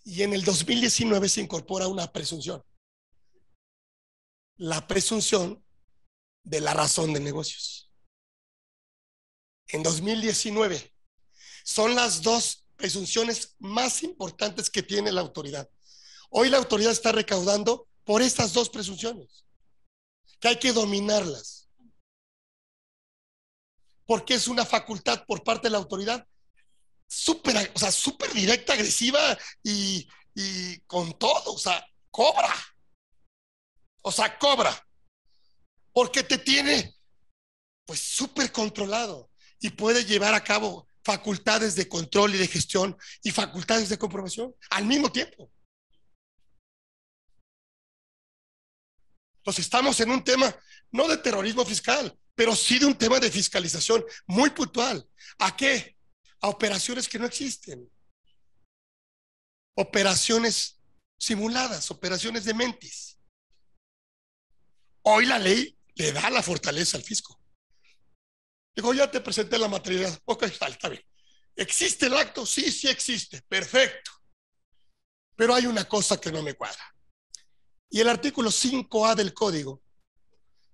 Y en el 2019 se incorpora una presunción. La presunción de la razón de negocios. En 2019 son las dos presunciones más importantes que tiene la autoridad. Hoy la autoridad está recaudando por estas dos presunciones, que hay que dominarlas. Porque es una facultad por parte de la autoridad súper, o directa, agresiva y, y con todo, o sea, cobra. O sea, cobra. Porque te tiene, pues, súper controlado y puede llevar a cabo facultades de control y de gestión y facultades de comprobación al mismo tiempo. Entonces estamos en un tema no de terrorismo fiscal, pero sí de un tema de fiscalización muy puntual. ¿A qué? a operaciones que no existen. Operaciones simuladas, operaciones de mentis. Hoy la ley le da la fortaleza al fisco. Digo, ya te presenté la materialidad. Ok, [laughs] está, bien. ¿Existe el acto? Sí, sí existe. Perfecto. Pero hay una cosa que no me cuadra. Y el artículo 5A del código,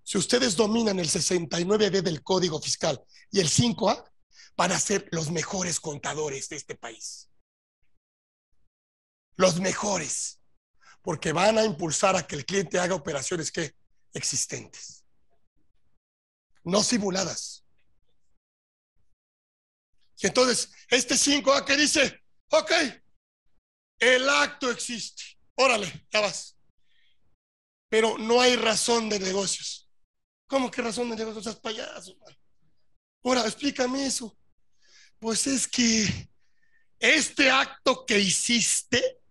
si ustedes dominan el 69 d del código fiscal y el 5A, para ser los mejores contadores de este país. Los mejores, porque van a impulsar a que el cliente haga operaciones que existentes, no simuladas. Y entonces, este 5A ah, que dice, ok, el acto existe, órale, ya vas. Pero no hay razón de negocios. ¿Cómo que razón de negocios? es payaso. Ahora, explícame eso pues es que este acto que hiciste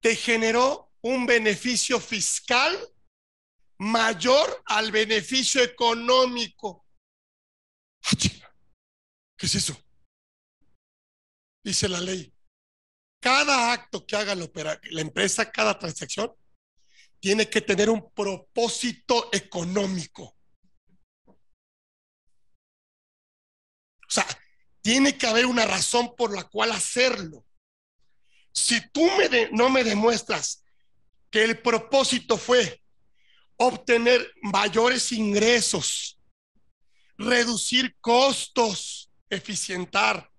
te generó un beneficio fiscal mayor al beneficio económico. Ah, ¿Qué es eso? Dice la ley. Cada acto que haga la, empresa, cada transacción, tiene que tener un propósito económico. Tiene que haber una razón por la cual hacerlo. Si tú me no me demuestras que el propósito fue obtener mayores ingresos, reducir costos, eficientar,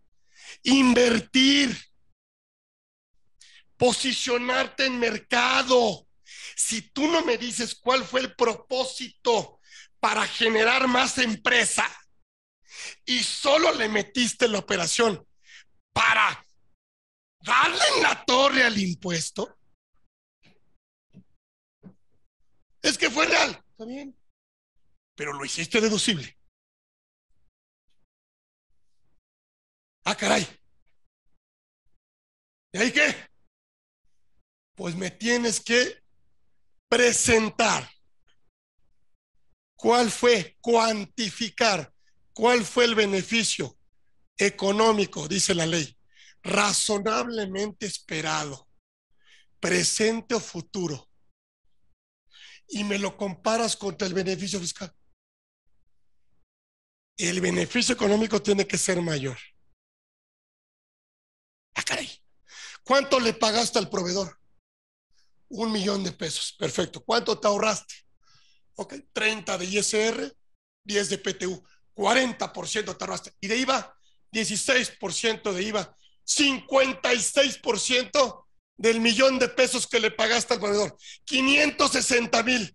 invertir, posicionarte en mercado. Si tú no me dices cuál fue el propósito para generar más empresa, y solo le metiste la operación para darle en la torre al impuesto. Es que fue real, está bien, pero lo hiciste deducible. Ah, caray. ¿Y ahí qué? Pues me tienes que presentar cuál fue, cuantificar ¿Cuál fue el beneficio económico, dice la ley? Razonablemente esperado, presente o futuro. Y me lo comparas contra el beneficio fiscal. El beneficio económico tiene que ser mayor. Ah, ¿Cuánto le pagaste al proveedor? Un millón de pesos. Perfecto. ¿Cuánto te ahorraste? Ok, 30 de ISR, 10 de PTU. 40% tardaste. Y de IVA, 16% de IVA, 56% del millón de pesos que le pagaste al proveedor, 560 mil.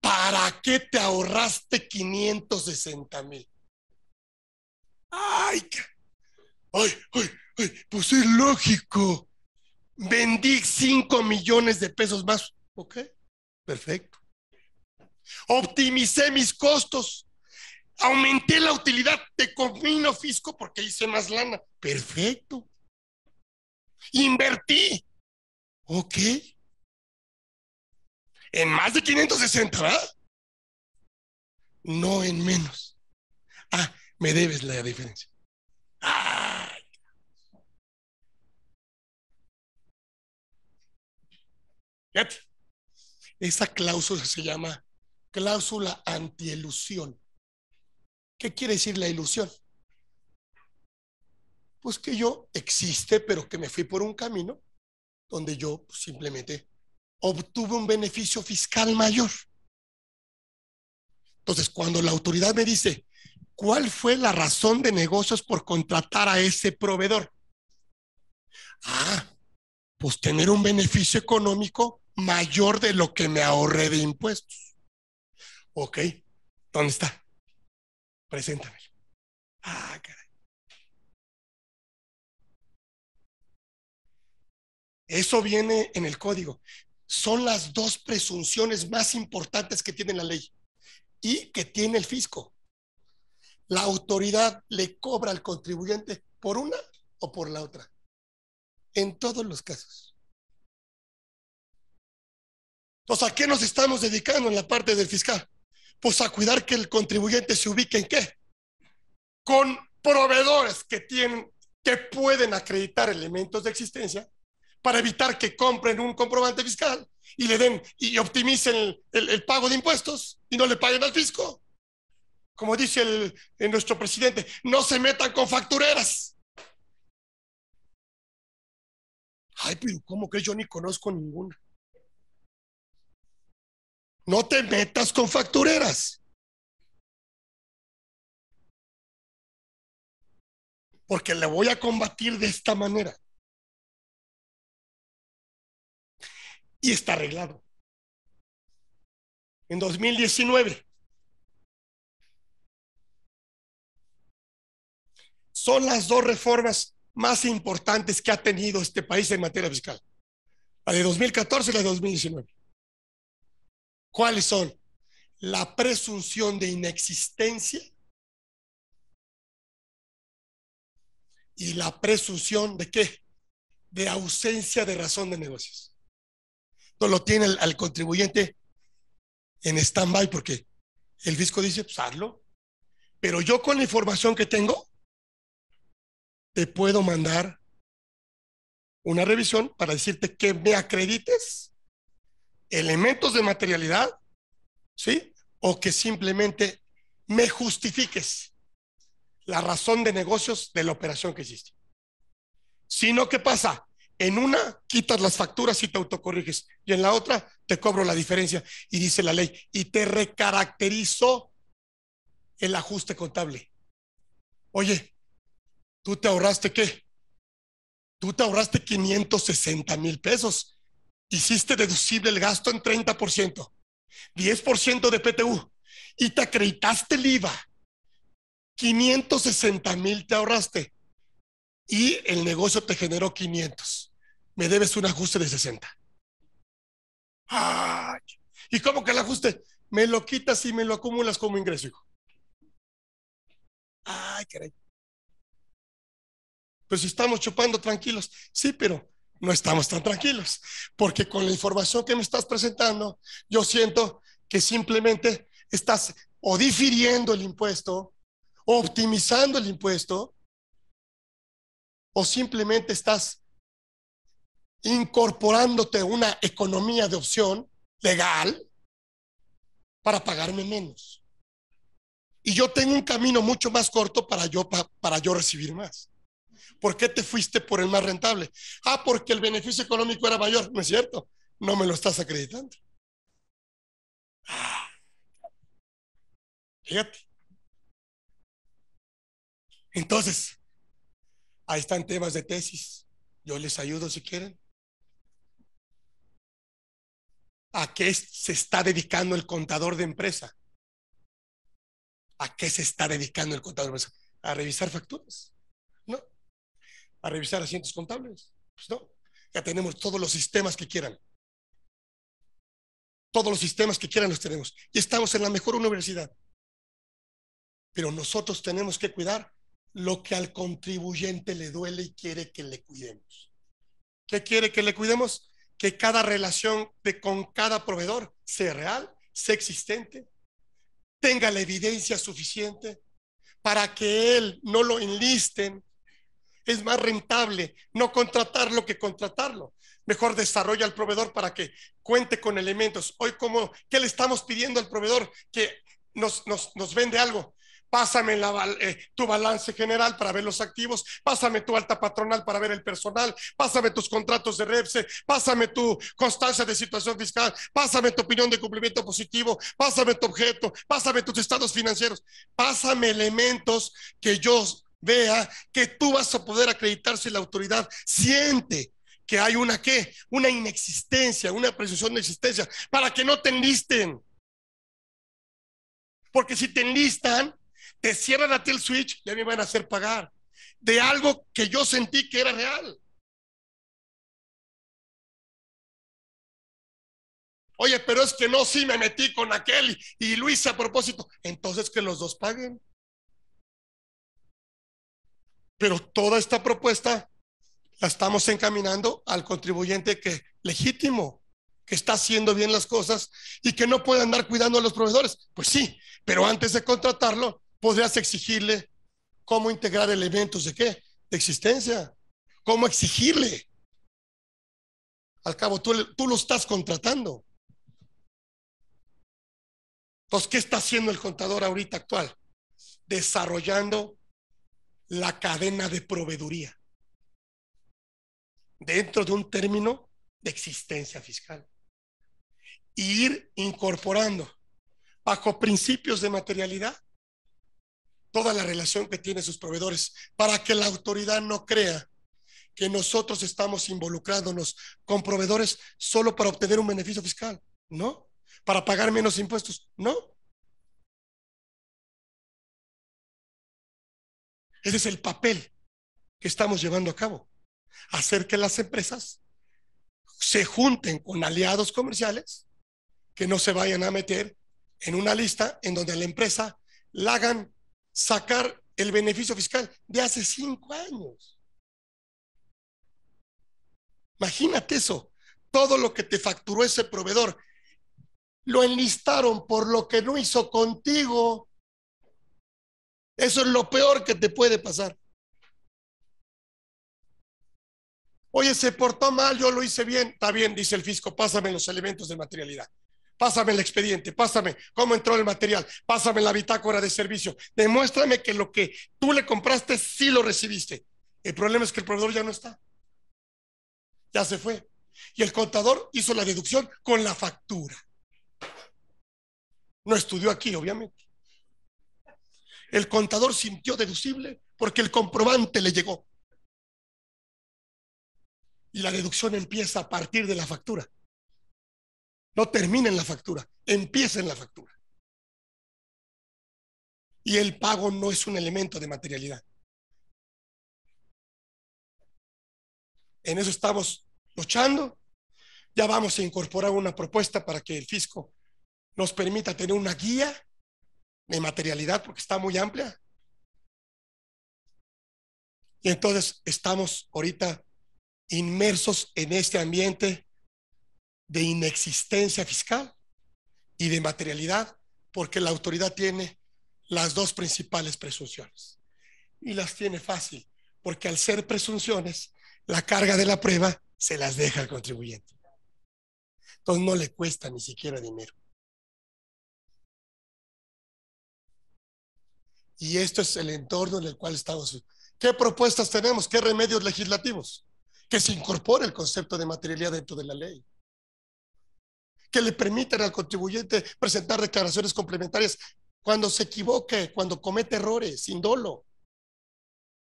¿Para qué te ahorraste 560 mil? ¡Ay! ¡Ay, ay, ay! Pues es lógico. Vendí 5 millones de pesos más. ¿Ok? Perfecto optimicé mis costos, aumenté la utilidad, de comino fisco porque hice más lana. Perfecto. Invertí. Ok. En más de 560, ¿verdad? No en menos. Ah, me debes la diferencia. ¡Ay! Esa cláusula se llama cláusula antielusión. ¿Qué quiere decir la ilusión? Pues que yo existe, pero que me fui por un camino donde yo simplemente obtuve un beneficio fiscal mayor. Entonces, cuando la autoridad me dice, ¿cuál fue la razón de negocios por contratar a ese proveedor? Ah, pues tener un beneficio económico mayor de lo que me ahorré de impuestos. Ok, ¿dónde está? Preséntame. Ah, caray. Eso viene en el código. Son las dos presunciones más importantes que tiene la ley y que tiene el fisco. La autoridad le cobra al contribuyente por una o por la otra. En todos los casos. Entonces, ¿a qué nos estamos dedicando en la parte del fiscal? pues a cuidar que el contribuyente se ubique en qué? Con proveedores que tienen, que pueden acreditar elementos de existencia para evitar que compren un comprobante fiscal y le den y optimicen el, pago de impuestos y no le paguen al fisco. Como dice el, nuestro presidente, no se metan con factureras. Ay, pero ¿cómo que yo ni conozco ninguna? No te metas con factureras. Porque le voy a combatir de esta manera. Y está arreglado. En 2019. Son las dos reformas más importantes que ha tenido este país en materia fiscal. La de 2014 y la de 2019. ¿Cuáles son? La presunción de inexistencia y la presunción de qué? De ausencia de razón de negocios. No lo tiene al, contribuyente en stand-by porque el fisco dice, pues hazlo. Pero yo con la información que tengo, te puedo mandar una revisión para decirte que me acredites elementos de materialidad, ¿sí? O que simplemente me justifiques la razón de negocios de la operación que hiciste. si no ¿qué pasa? En una quitas las facturas y te autocorriges, y en la otra te cobro la diferencia, y dice la ley, y te recaracterizo el ajuste contable. Oye, ¿tú te ahorraste qué? Tú te ahorraste 560 mil pesos hiciste deducible el gasto en 30%, 10% de PTU y te acreditaste el IVA. 560 mil te ahorraste y el negocio te generó 500. Me debes un ajuste de 60. ¿Y cómo que el ajuste? Me lo quitas y me lo acumulas como ingreso, hijo. Ay, caray. Pues estamos chupando tranquilos. Sí, pero no estamos tan tranquilos, porque con la información que me estás presentando, yo siento que simplemente estás o difiriendo el impuesto, o optimizando el impuesto, o simplemente estás incorporándote una economía de opción legal para pagarme menos. Y yo tengo un camino mucho más corto para yo, para yo recibir más. ¿Por qué te fuiste por el más rentable? Ah, porque el beneficio económico era mayor. No es cierto. No me lo estás acreditando. Ah. Fíjate. Entonces, ahí están temas de tesis. Yo les ayudo si quieren. ¿A qué se está dedicando el contador de empresa? ¿A qué se está dedicando el contador de empresa? A revisar facturas a revisar asientos contables. Pues no, ya tenemos todos los sistemas que quieran. Todos los sistemas que quieran los tenemos. Y estamos en la mejor universidad. Pero nosotros tenemos que cuidar lo que al contribuyente le duele y quiere que le cuidemos. ¿Qué quiere que le cuidemos? Que cada relación de, con cada proveedor sea real, sea existente, tenga la evidencia suficiente para que él no lo enlisten es más rentable no contratarlo que contratarlo. Mejor desarrolla al proveedor para que cuente con elementos. Hoy, cómo ¿qué le estamos pidiendo al proveedor que nos, vende algo? Pásame eh, tu balance general para ver los activos, pásame tu alta patronal para ver el personal, pásame tus contratos de REPSE, pásame tu constancia de situación fiscal, pásame tu opinión de cumplimiento positivo, pásame tu objeto, pásame tus estados financieros, pásame elementos que yo Vea que tú vas a poder acreditar si la autoridad siente que hay una qué, una inexistencia, una presunción de existencia, para que no te enlisten. Porque si te enlistan, te cierran a ti el switch y a mí me van a hacer pagar de algo que yo sentí que era real. Oye, pero es que no, sí me metí con aquel y Luis a propósito. Entonces que los dos paguen. Pero toda esta propuesta la estamos encaminando al contribuyente que legítimo, que está haciendo bien las cosas y que no puede andar cuidando a los proveedores. Pues sí, pero antes de contratarlo, podrías exigirle cómo integrar elementos de qué? De existencia. ¿Cómo exigirle? Al cabo, tú, tú lo estás contratando. Entonces, ¿qué está haciendo el contador ahorita actual? Desarrollando la cadena de proveeduría dentro de un término de existencia fiscal. ir incorporando bajo principios de materialidad toda la relación que tiene sus proveedores para que la autoridad no crea que nosotros estamos involucrándonos con proveedores solo para obtener un beneficio fiscal, ¿no? Para pagar menos impuestos, ¿no? Ese es el papel que estamos llevando a cabo. Hacer que las empresas se junten con aliados comerciales que no se vayan a meter en una lista en donde a la empresa la hagan sacar el beneficio fiscal de hace cinco años. Imagínate eso, todo lo que te facturó ese proveedor, lo enlistaron por lo que no hizo contigo. Eso es lo peor que te puede pasar. Oye, se portó mal, yo lo hice bien. Está bien, dice el fisco, pásame los elementos de materialidad. Pásame el expediente, pásame cómo entró el material, pásame la bitácora de servicio. Demuéstrame que lo que tú le compraste sí lo recibiste. El problema es que el proveedor ya no está. Ya se fue. Y el contador hizo la deducción con la factura. No estudió aquí, obviamente el contador sintió deducible porque el comprobante le llegó. Y la deducción empieza a partir de la factura. No termina en la factura, empieza en la factura. Y el pago no es un elemento de materialidad. En eso estamos luchando. Ya vamos a incorporar una propuesta para que el fisco nos permita tener una guía de materialidad porque está muy amplia. Y entonces estamos ahorita inmersos en este ambiente de inexistencia fiscal y de materialidad porque la autoridad tiene las dos principales presunciones. Y las tiene fácil, porque al ser presunciones, la carga de la prueba se las deja al contribuyente. Entonces no le cuesta ni siquiera dinero. Y esto es el entorno en el cual estamos. ¿Qué propuestas tenemos? ¿Qué remedios legislativos? Que se incorpore el concepto de materialidad dentro de la ley. Que le permitan al contribuyente presentar declaraciones complementarias cuando se equivoque, cuando comete errores, sin dolo.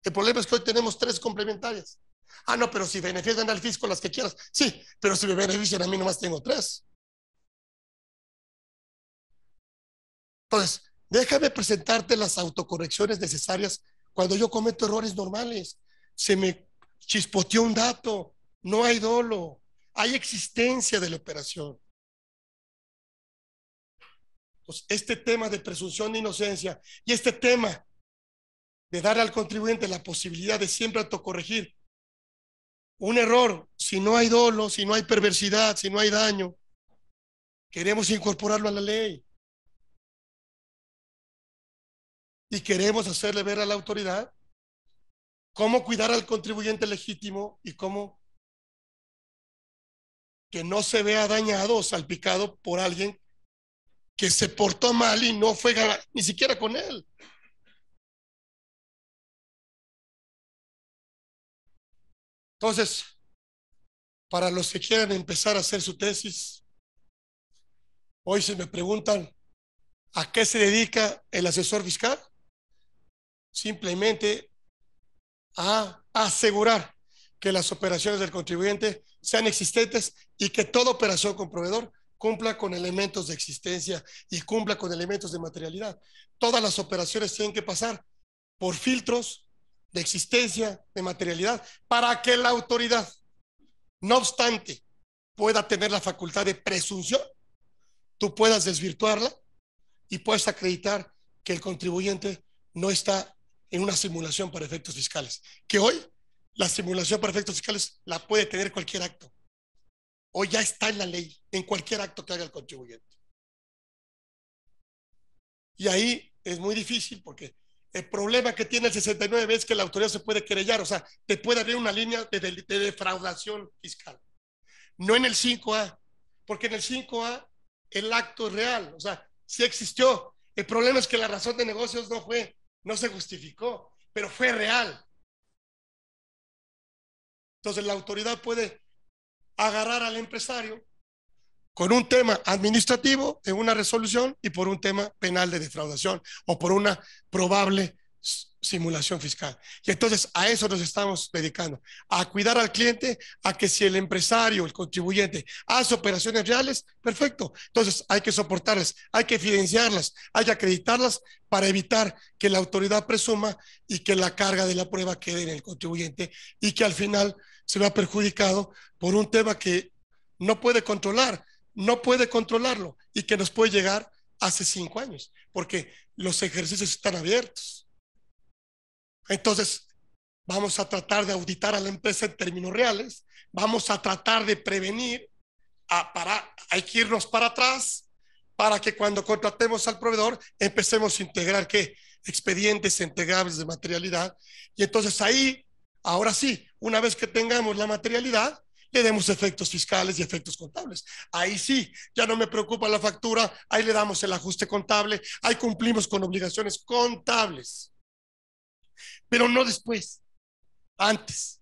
El problema es que hoy tenemos tres complementarias. Ah, no, pero si benefician al fisco las que quieras. Sí, pero si me benefician a mí nomás tengo tres. Entonces, Déjame presentarte las autocorrecciones necesarias cuando yo cometo errores normales. Se me chispoteó un dato, no hay dolo, hay existencia de la operación. Pues, este tema de presunción de inocencia y este tema de dar al contribuyente la posibilidad de siempre autocorregir un error, si no hay dolo, si no hay perversidad, si no hay daño, queremos incorporarlo a la ley. y queremos hacerle ver a la autoridad cómo cuidar al contribuyente legítimo y cómo que no se vea dañado o salpicado por alguien que se portó mal y no fue ni siquiera con él. Entonces, para los que quieran empezar a hacer su tesis, hoy se me preguntan, ¿a qué se dedica el asesor fiscal? simplemente a asegurar que las operaciones del contribuyente sean existentes y que toda operación con proveedor cumpla con elementos de existencia y cumpla con elementos de materialidad. Todas las operaciones tienen que pasar por filtros de existencia, de materialidad, para que la autoridad, no obstante, pueda tener la facultad de presunción, tú puedas desvirtuarla y puedas acreditar que el contribuyente no está en una simulación para efectos fiscales, que hoy la simulación para efectos fiscales la puede tener cualquier acto. Hoy ya está en la ley, en cualquier acto que haga el contribuyente. Y ahí es muy difícil porque el problema que tiene el 69 es que la autoridad se puede querellar, o sea, te puede abrir una línea de, de, defraudación fiscal. No en el 5A, porque en el 5A el acto es real, o sea, sí existió. El problema es que la razón de negocios no fue no se justificó, pero fue real. Entonces la autoridad puede agarrar al empresario con un tema administrativo en una resolución y por un tema penal de defraudación o por una probable simulación fiscal. Y entonces a eso nos estamos dedicando, a cuidar al cliente, a que si el empresario, el contribuyente, hace operaciones reales, perfecto. Entonces hay que soportarlas, hay que financiarlas hay que acreditarlas para evitar que la autoridad presuma y que la carga de la prueba quede en el contribuyente y que al final se vea perjudicado por un tema que no puede controlar, no puede controlarlo y que nos puede llegar hace cinco años, porque los ejercicios están abiertos entonces, vamos a tratar de auditar a la empresa en términos reales, vamos a tratar de prevenir, para, hay que irnos para atrás para que cuando contratemos al proveedor empecemos a integrar qué expedientes integrables de materialidad. Y entonces ahí, ahora sí, una vez que tengamos la materialidad, le demos efectos fiscales y efectos contables. Ahí sí, ya no me preocupa la factura, ahí le damos el ajuste contable, ahí cumplimos con obligaciones contables pero no después, antes.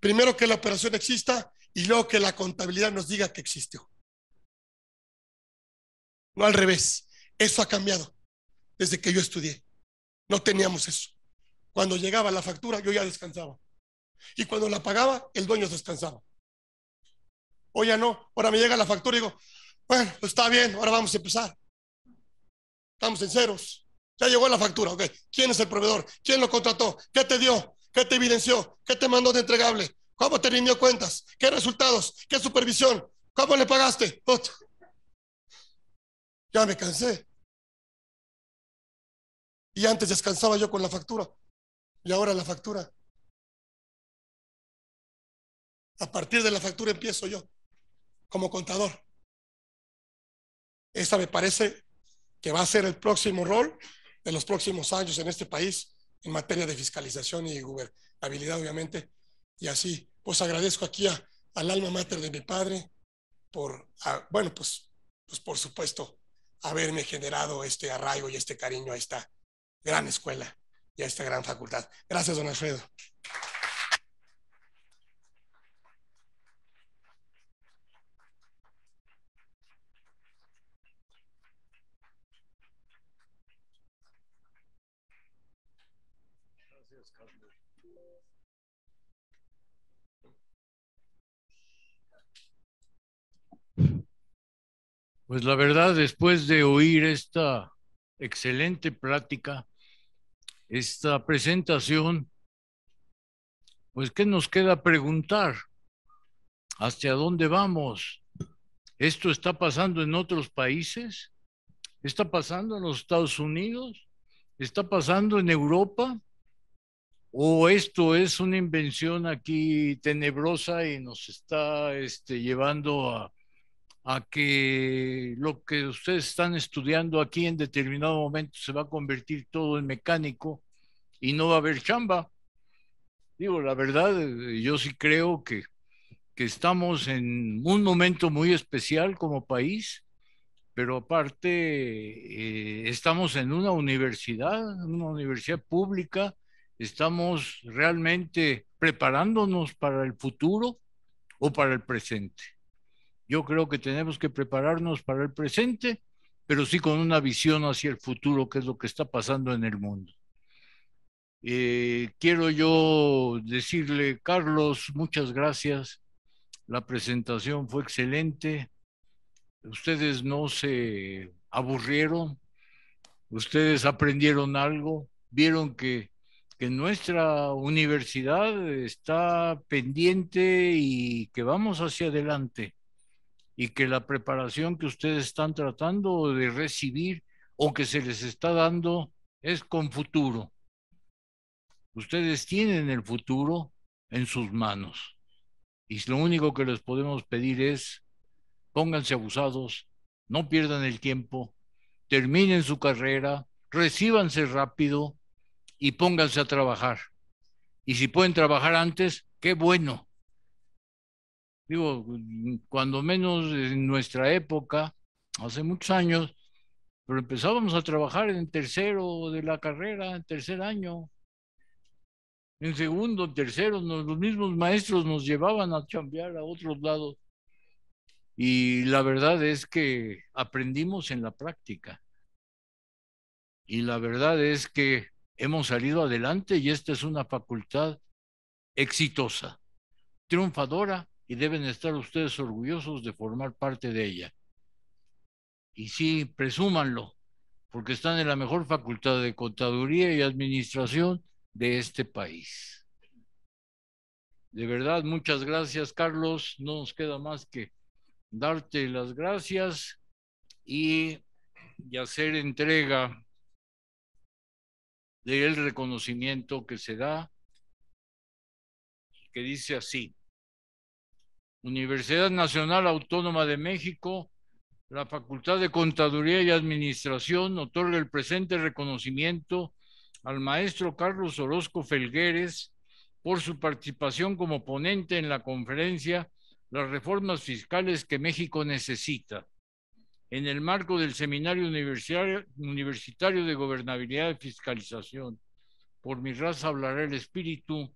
Primero que la operación exista y luego que la contabilidad nos diga que existió. No al revés, eso ha cambiado desde que yo estudié. No teníamos eso. Cuando llegaba la factura, yo ya descansaba. Y cuando la pagaba, el dueño descansaba. O ya no, ahora me llega la factura y digo, bueno, pues está bien, ahora vamos a empezar. Estamos en ceros. Ya llegó la factura, ok. ¿Quién es el proveedor? ¿Quién lo contrató? ¿Qué te dio? ¿Qué te evidenció? ¿Qué te mandó de entregable? ¿Cómo te rindió cuentas? ¿Qué resultados? ¿Qué supervisión? ¿Cómo le pagaste? Ya me cansé. Y antes descansaba yo con la factura. Y ahora la factura. A partir de la factura empiezo yo, como contador. Esa me parece que va a ser el próximo rol en los próximos años en este país en materia de fiscalización y gobernabilidad, obviamente. Y así, pues agradezco aquí a, al alma mater de mi padre por, bueno, pues, pues por supuesto, haberme generado este arraigo y este cariño a esta gran escuela y a esta gran facultad. Gracias, don Alfredo. Pues la verdad, después de oír esta excelente plática, esta presentación, pues ¿qué nos queda preguntar? ¿Hacia dónde vamos? ¿Esto está pasando en otros países? ¿Está pasando en los Estados Unidos? ¿Está pasando en Europa? ¿O esto es una invención aquí tenebrosa y nos está este, llevando a a que lo que ustedes están estudiando aquí en determinado momento se va a convertir todo en mecánico y no va a haber chamba. Digo, la verdad, eh, yo sí creo que, que estamos en un momento muy especial como país, pero aparte eh, estamos en una universidad, una universidad pública, estamos realmente preparándonos para el futuro o para el presente. Yo creo que tenemos que prepararnos para el presente, pero sí con una visión hacia el futuro, que es lo que está pasando en el mundo. Eh, quiero yo decirle, Carlos, muchas gracias. La presentación fue excelente. Ustedes no se aburrieron, ustedes aprendieron algo, vieron que nuestra universidad está pendiente y que vamos hacia adelante y que la preparación que ustedes están tratando de recibir o que se les está dando es con futuro. Ustedes tienen el futuro en sus manos y lo único que les podemos pedir es pónganse abusados, no pierdan el tiempo, terminen su carrera, recíbanse rápido y pónganse a trabajar. Y si pueden trabajar antes, qué bueno digo, cuando menos en nuestra época, hace muchos años, pero empezábamos a trabajar en tercero de la carrera, en tercer año. En segundo, tercero, los mismos maestros nos llevaban a chambear a otros lados. Y la verdad es que aprendimos en la práctica. Y la verdad es que hemos salido adelante y esta es una facultad exitosa, triunfadora, y deben estar ustedes orgullosos de formar parte de ella. Y sí, presúmanlo, porque están en la mejor facultad de contaduría y administración de este país. De verdad, muchas gracias, Carlos. No nos queda más que darte las gracias y, y hacer entrega del reconocimiento que se da, que dice así. Universidad Nacional Autónoma de México, la Facultad de Contaduría y Administración otorga el presente reconocimiento al maestro Carlos Orozco Felgueres por su participación como ponente en la conferencia Las reformas fiscales que México necesita, en el marco del Seminario Universitario de Gobernabilidad y Fiscalización. Por mi raza hablaré el espíritu,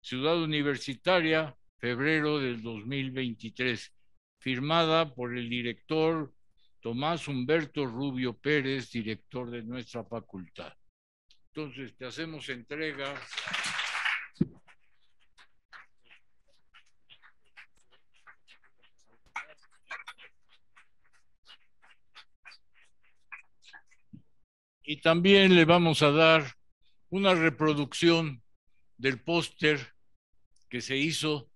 Ciudad Universitaria, febrero del 2023, firmada por el director Tomás Humberto Rubio Pérez, director de nuestra facultad. Entonces, te hacemos entrega. Y también le vamos a dar una reproducción del póster que se hizo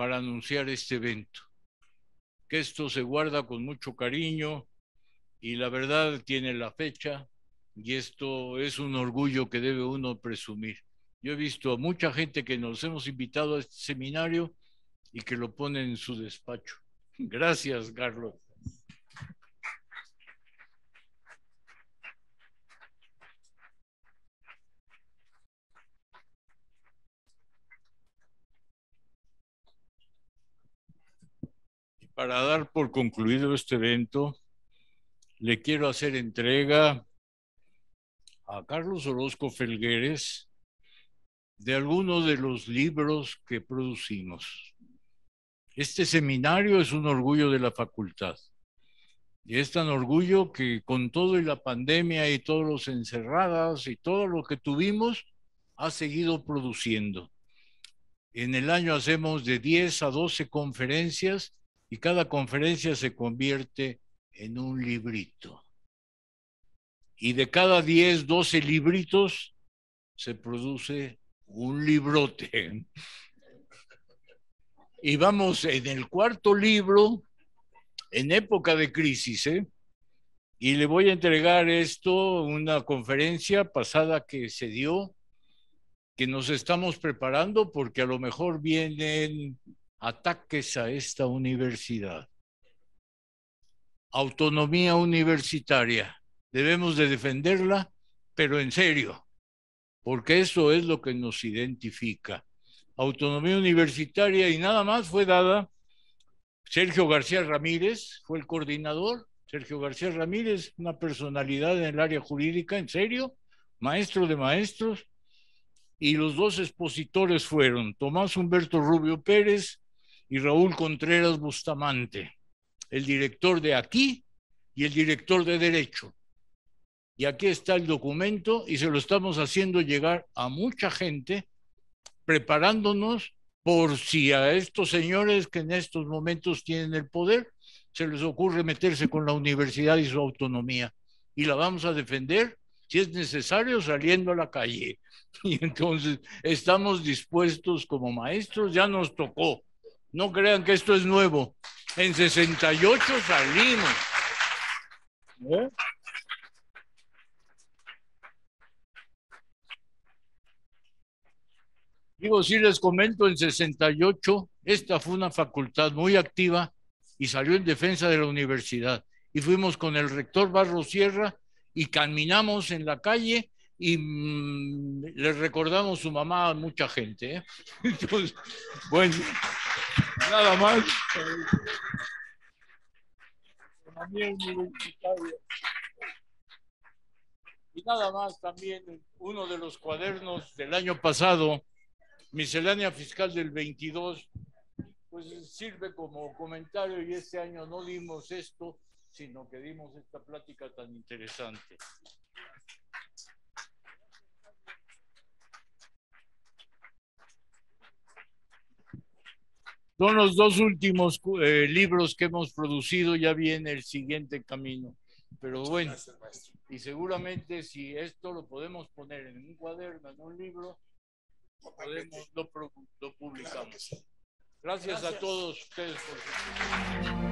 para anunciar este evento. Que esto se guarda con mucho cariño y la verdad tiene la fecha y esto es un orgullo que debe uno presumir. Yo he visto a mucha gente que nos hemos invitado a este seminario y que lo pone en su despacho. [laughs] Gracias, Carlos. Para dar por concluido este evento, le quiero hacer entrega a Carlos Orozco Felgueres de algunos de los libros que producimos. Este seminario es un orgullo de la facultad. Y es tan orgullo que con todo y la pandemia y todos los encerrados y todo lo que tuvimos, ha seguido produciendo. En el año hacemos de 10 a 12 conferencias y cada conferencia se convierte en un librito. Y de cada 10, 12 libritos se produce un librote. Y vamos en el cuarto libro, en época de crisis, ¿eh? y le voy a entregar esto, una conferencia pasada que se dio, que nos estamos preparando porque a lo mejor vienen ataques a esta universidad. Autonomía universitaria. Debemos de defenderla, pero en serio, porque eso es lo que nos identifica. Autonomía universitaria y nada más fue dada. Sergio García Ramírez fue el coordinador. Sergio García Ramírez, una personalidad en el área jurídica, en serio, maestro de maestros, y los dos expositores fueron Tomás Humberto Rubio Pérez y Raúl Contreras Bustamante, el director de aquí y el director de Derecho. Y aquí está el documento y se lo estamos haciendo llegar a mucha gente, preparándonos por si a estos señores que en estos momentos tienen el poder se les ocurre meterse con la universidad y su autonomía. Y la vamos a defender, si es necesario, saliendo a la calle. [laughs] Y entonces estamos dispuestos como maestros, ya nos tocó no crean que esto es nuevo. En 68 salimos. ¿Eh? Digo, si les comento, en 68 esta fue una facultad muy activa y salió en defensa de la universidad. Y fuimos con el rector Barro Sierra y caminamos en la calle y les mm, le recordamos su mamá a mucha gente. ¿eh? [laughs] bueno, nada más. Y nada más también uno de los cuadernos del año pasado, miscelánea fiscal del 22, pues sirve como comentario y este año no dimos esto, sino que dimos esta plática tan interesante. Son los dos últimos eh, libros que hemos producido, ya viene el siguiente camino. Pero bueno, y seguramente si esto lo podemos poner en un cuaderno, en un libro, lo, publicamos. Gracias, a todos ustedes por su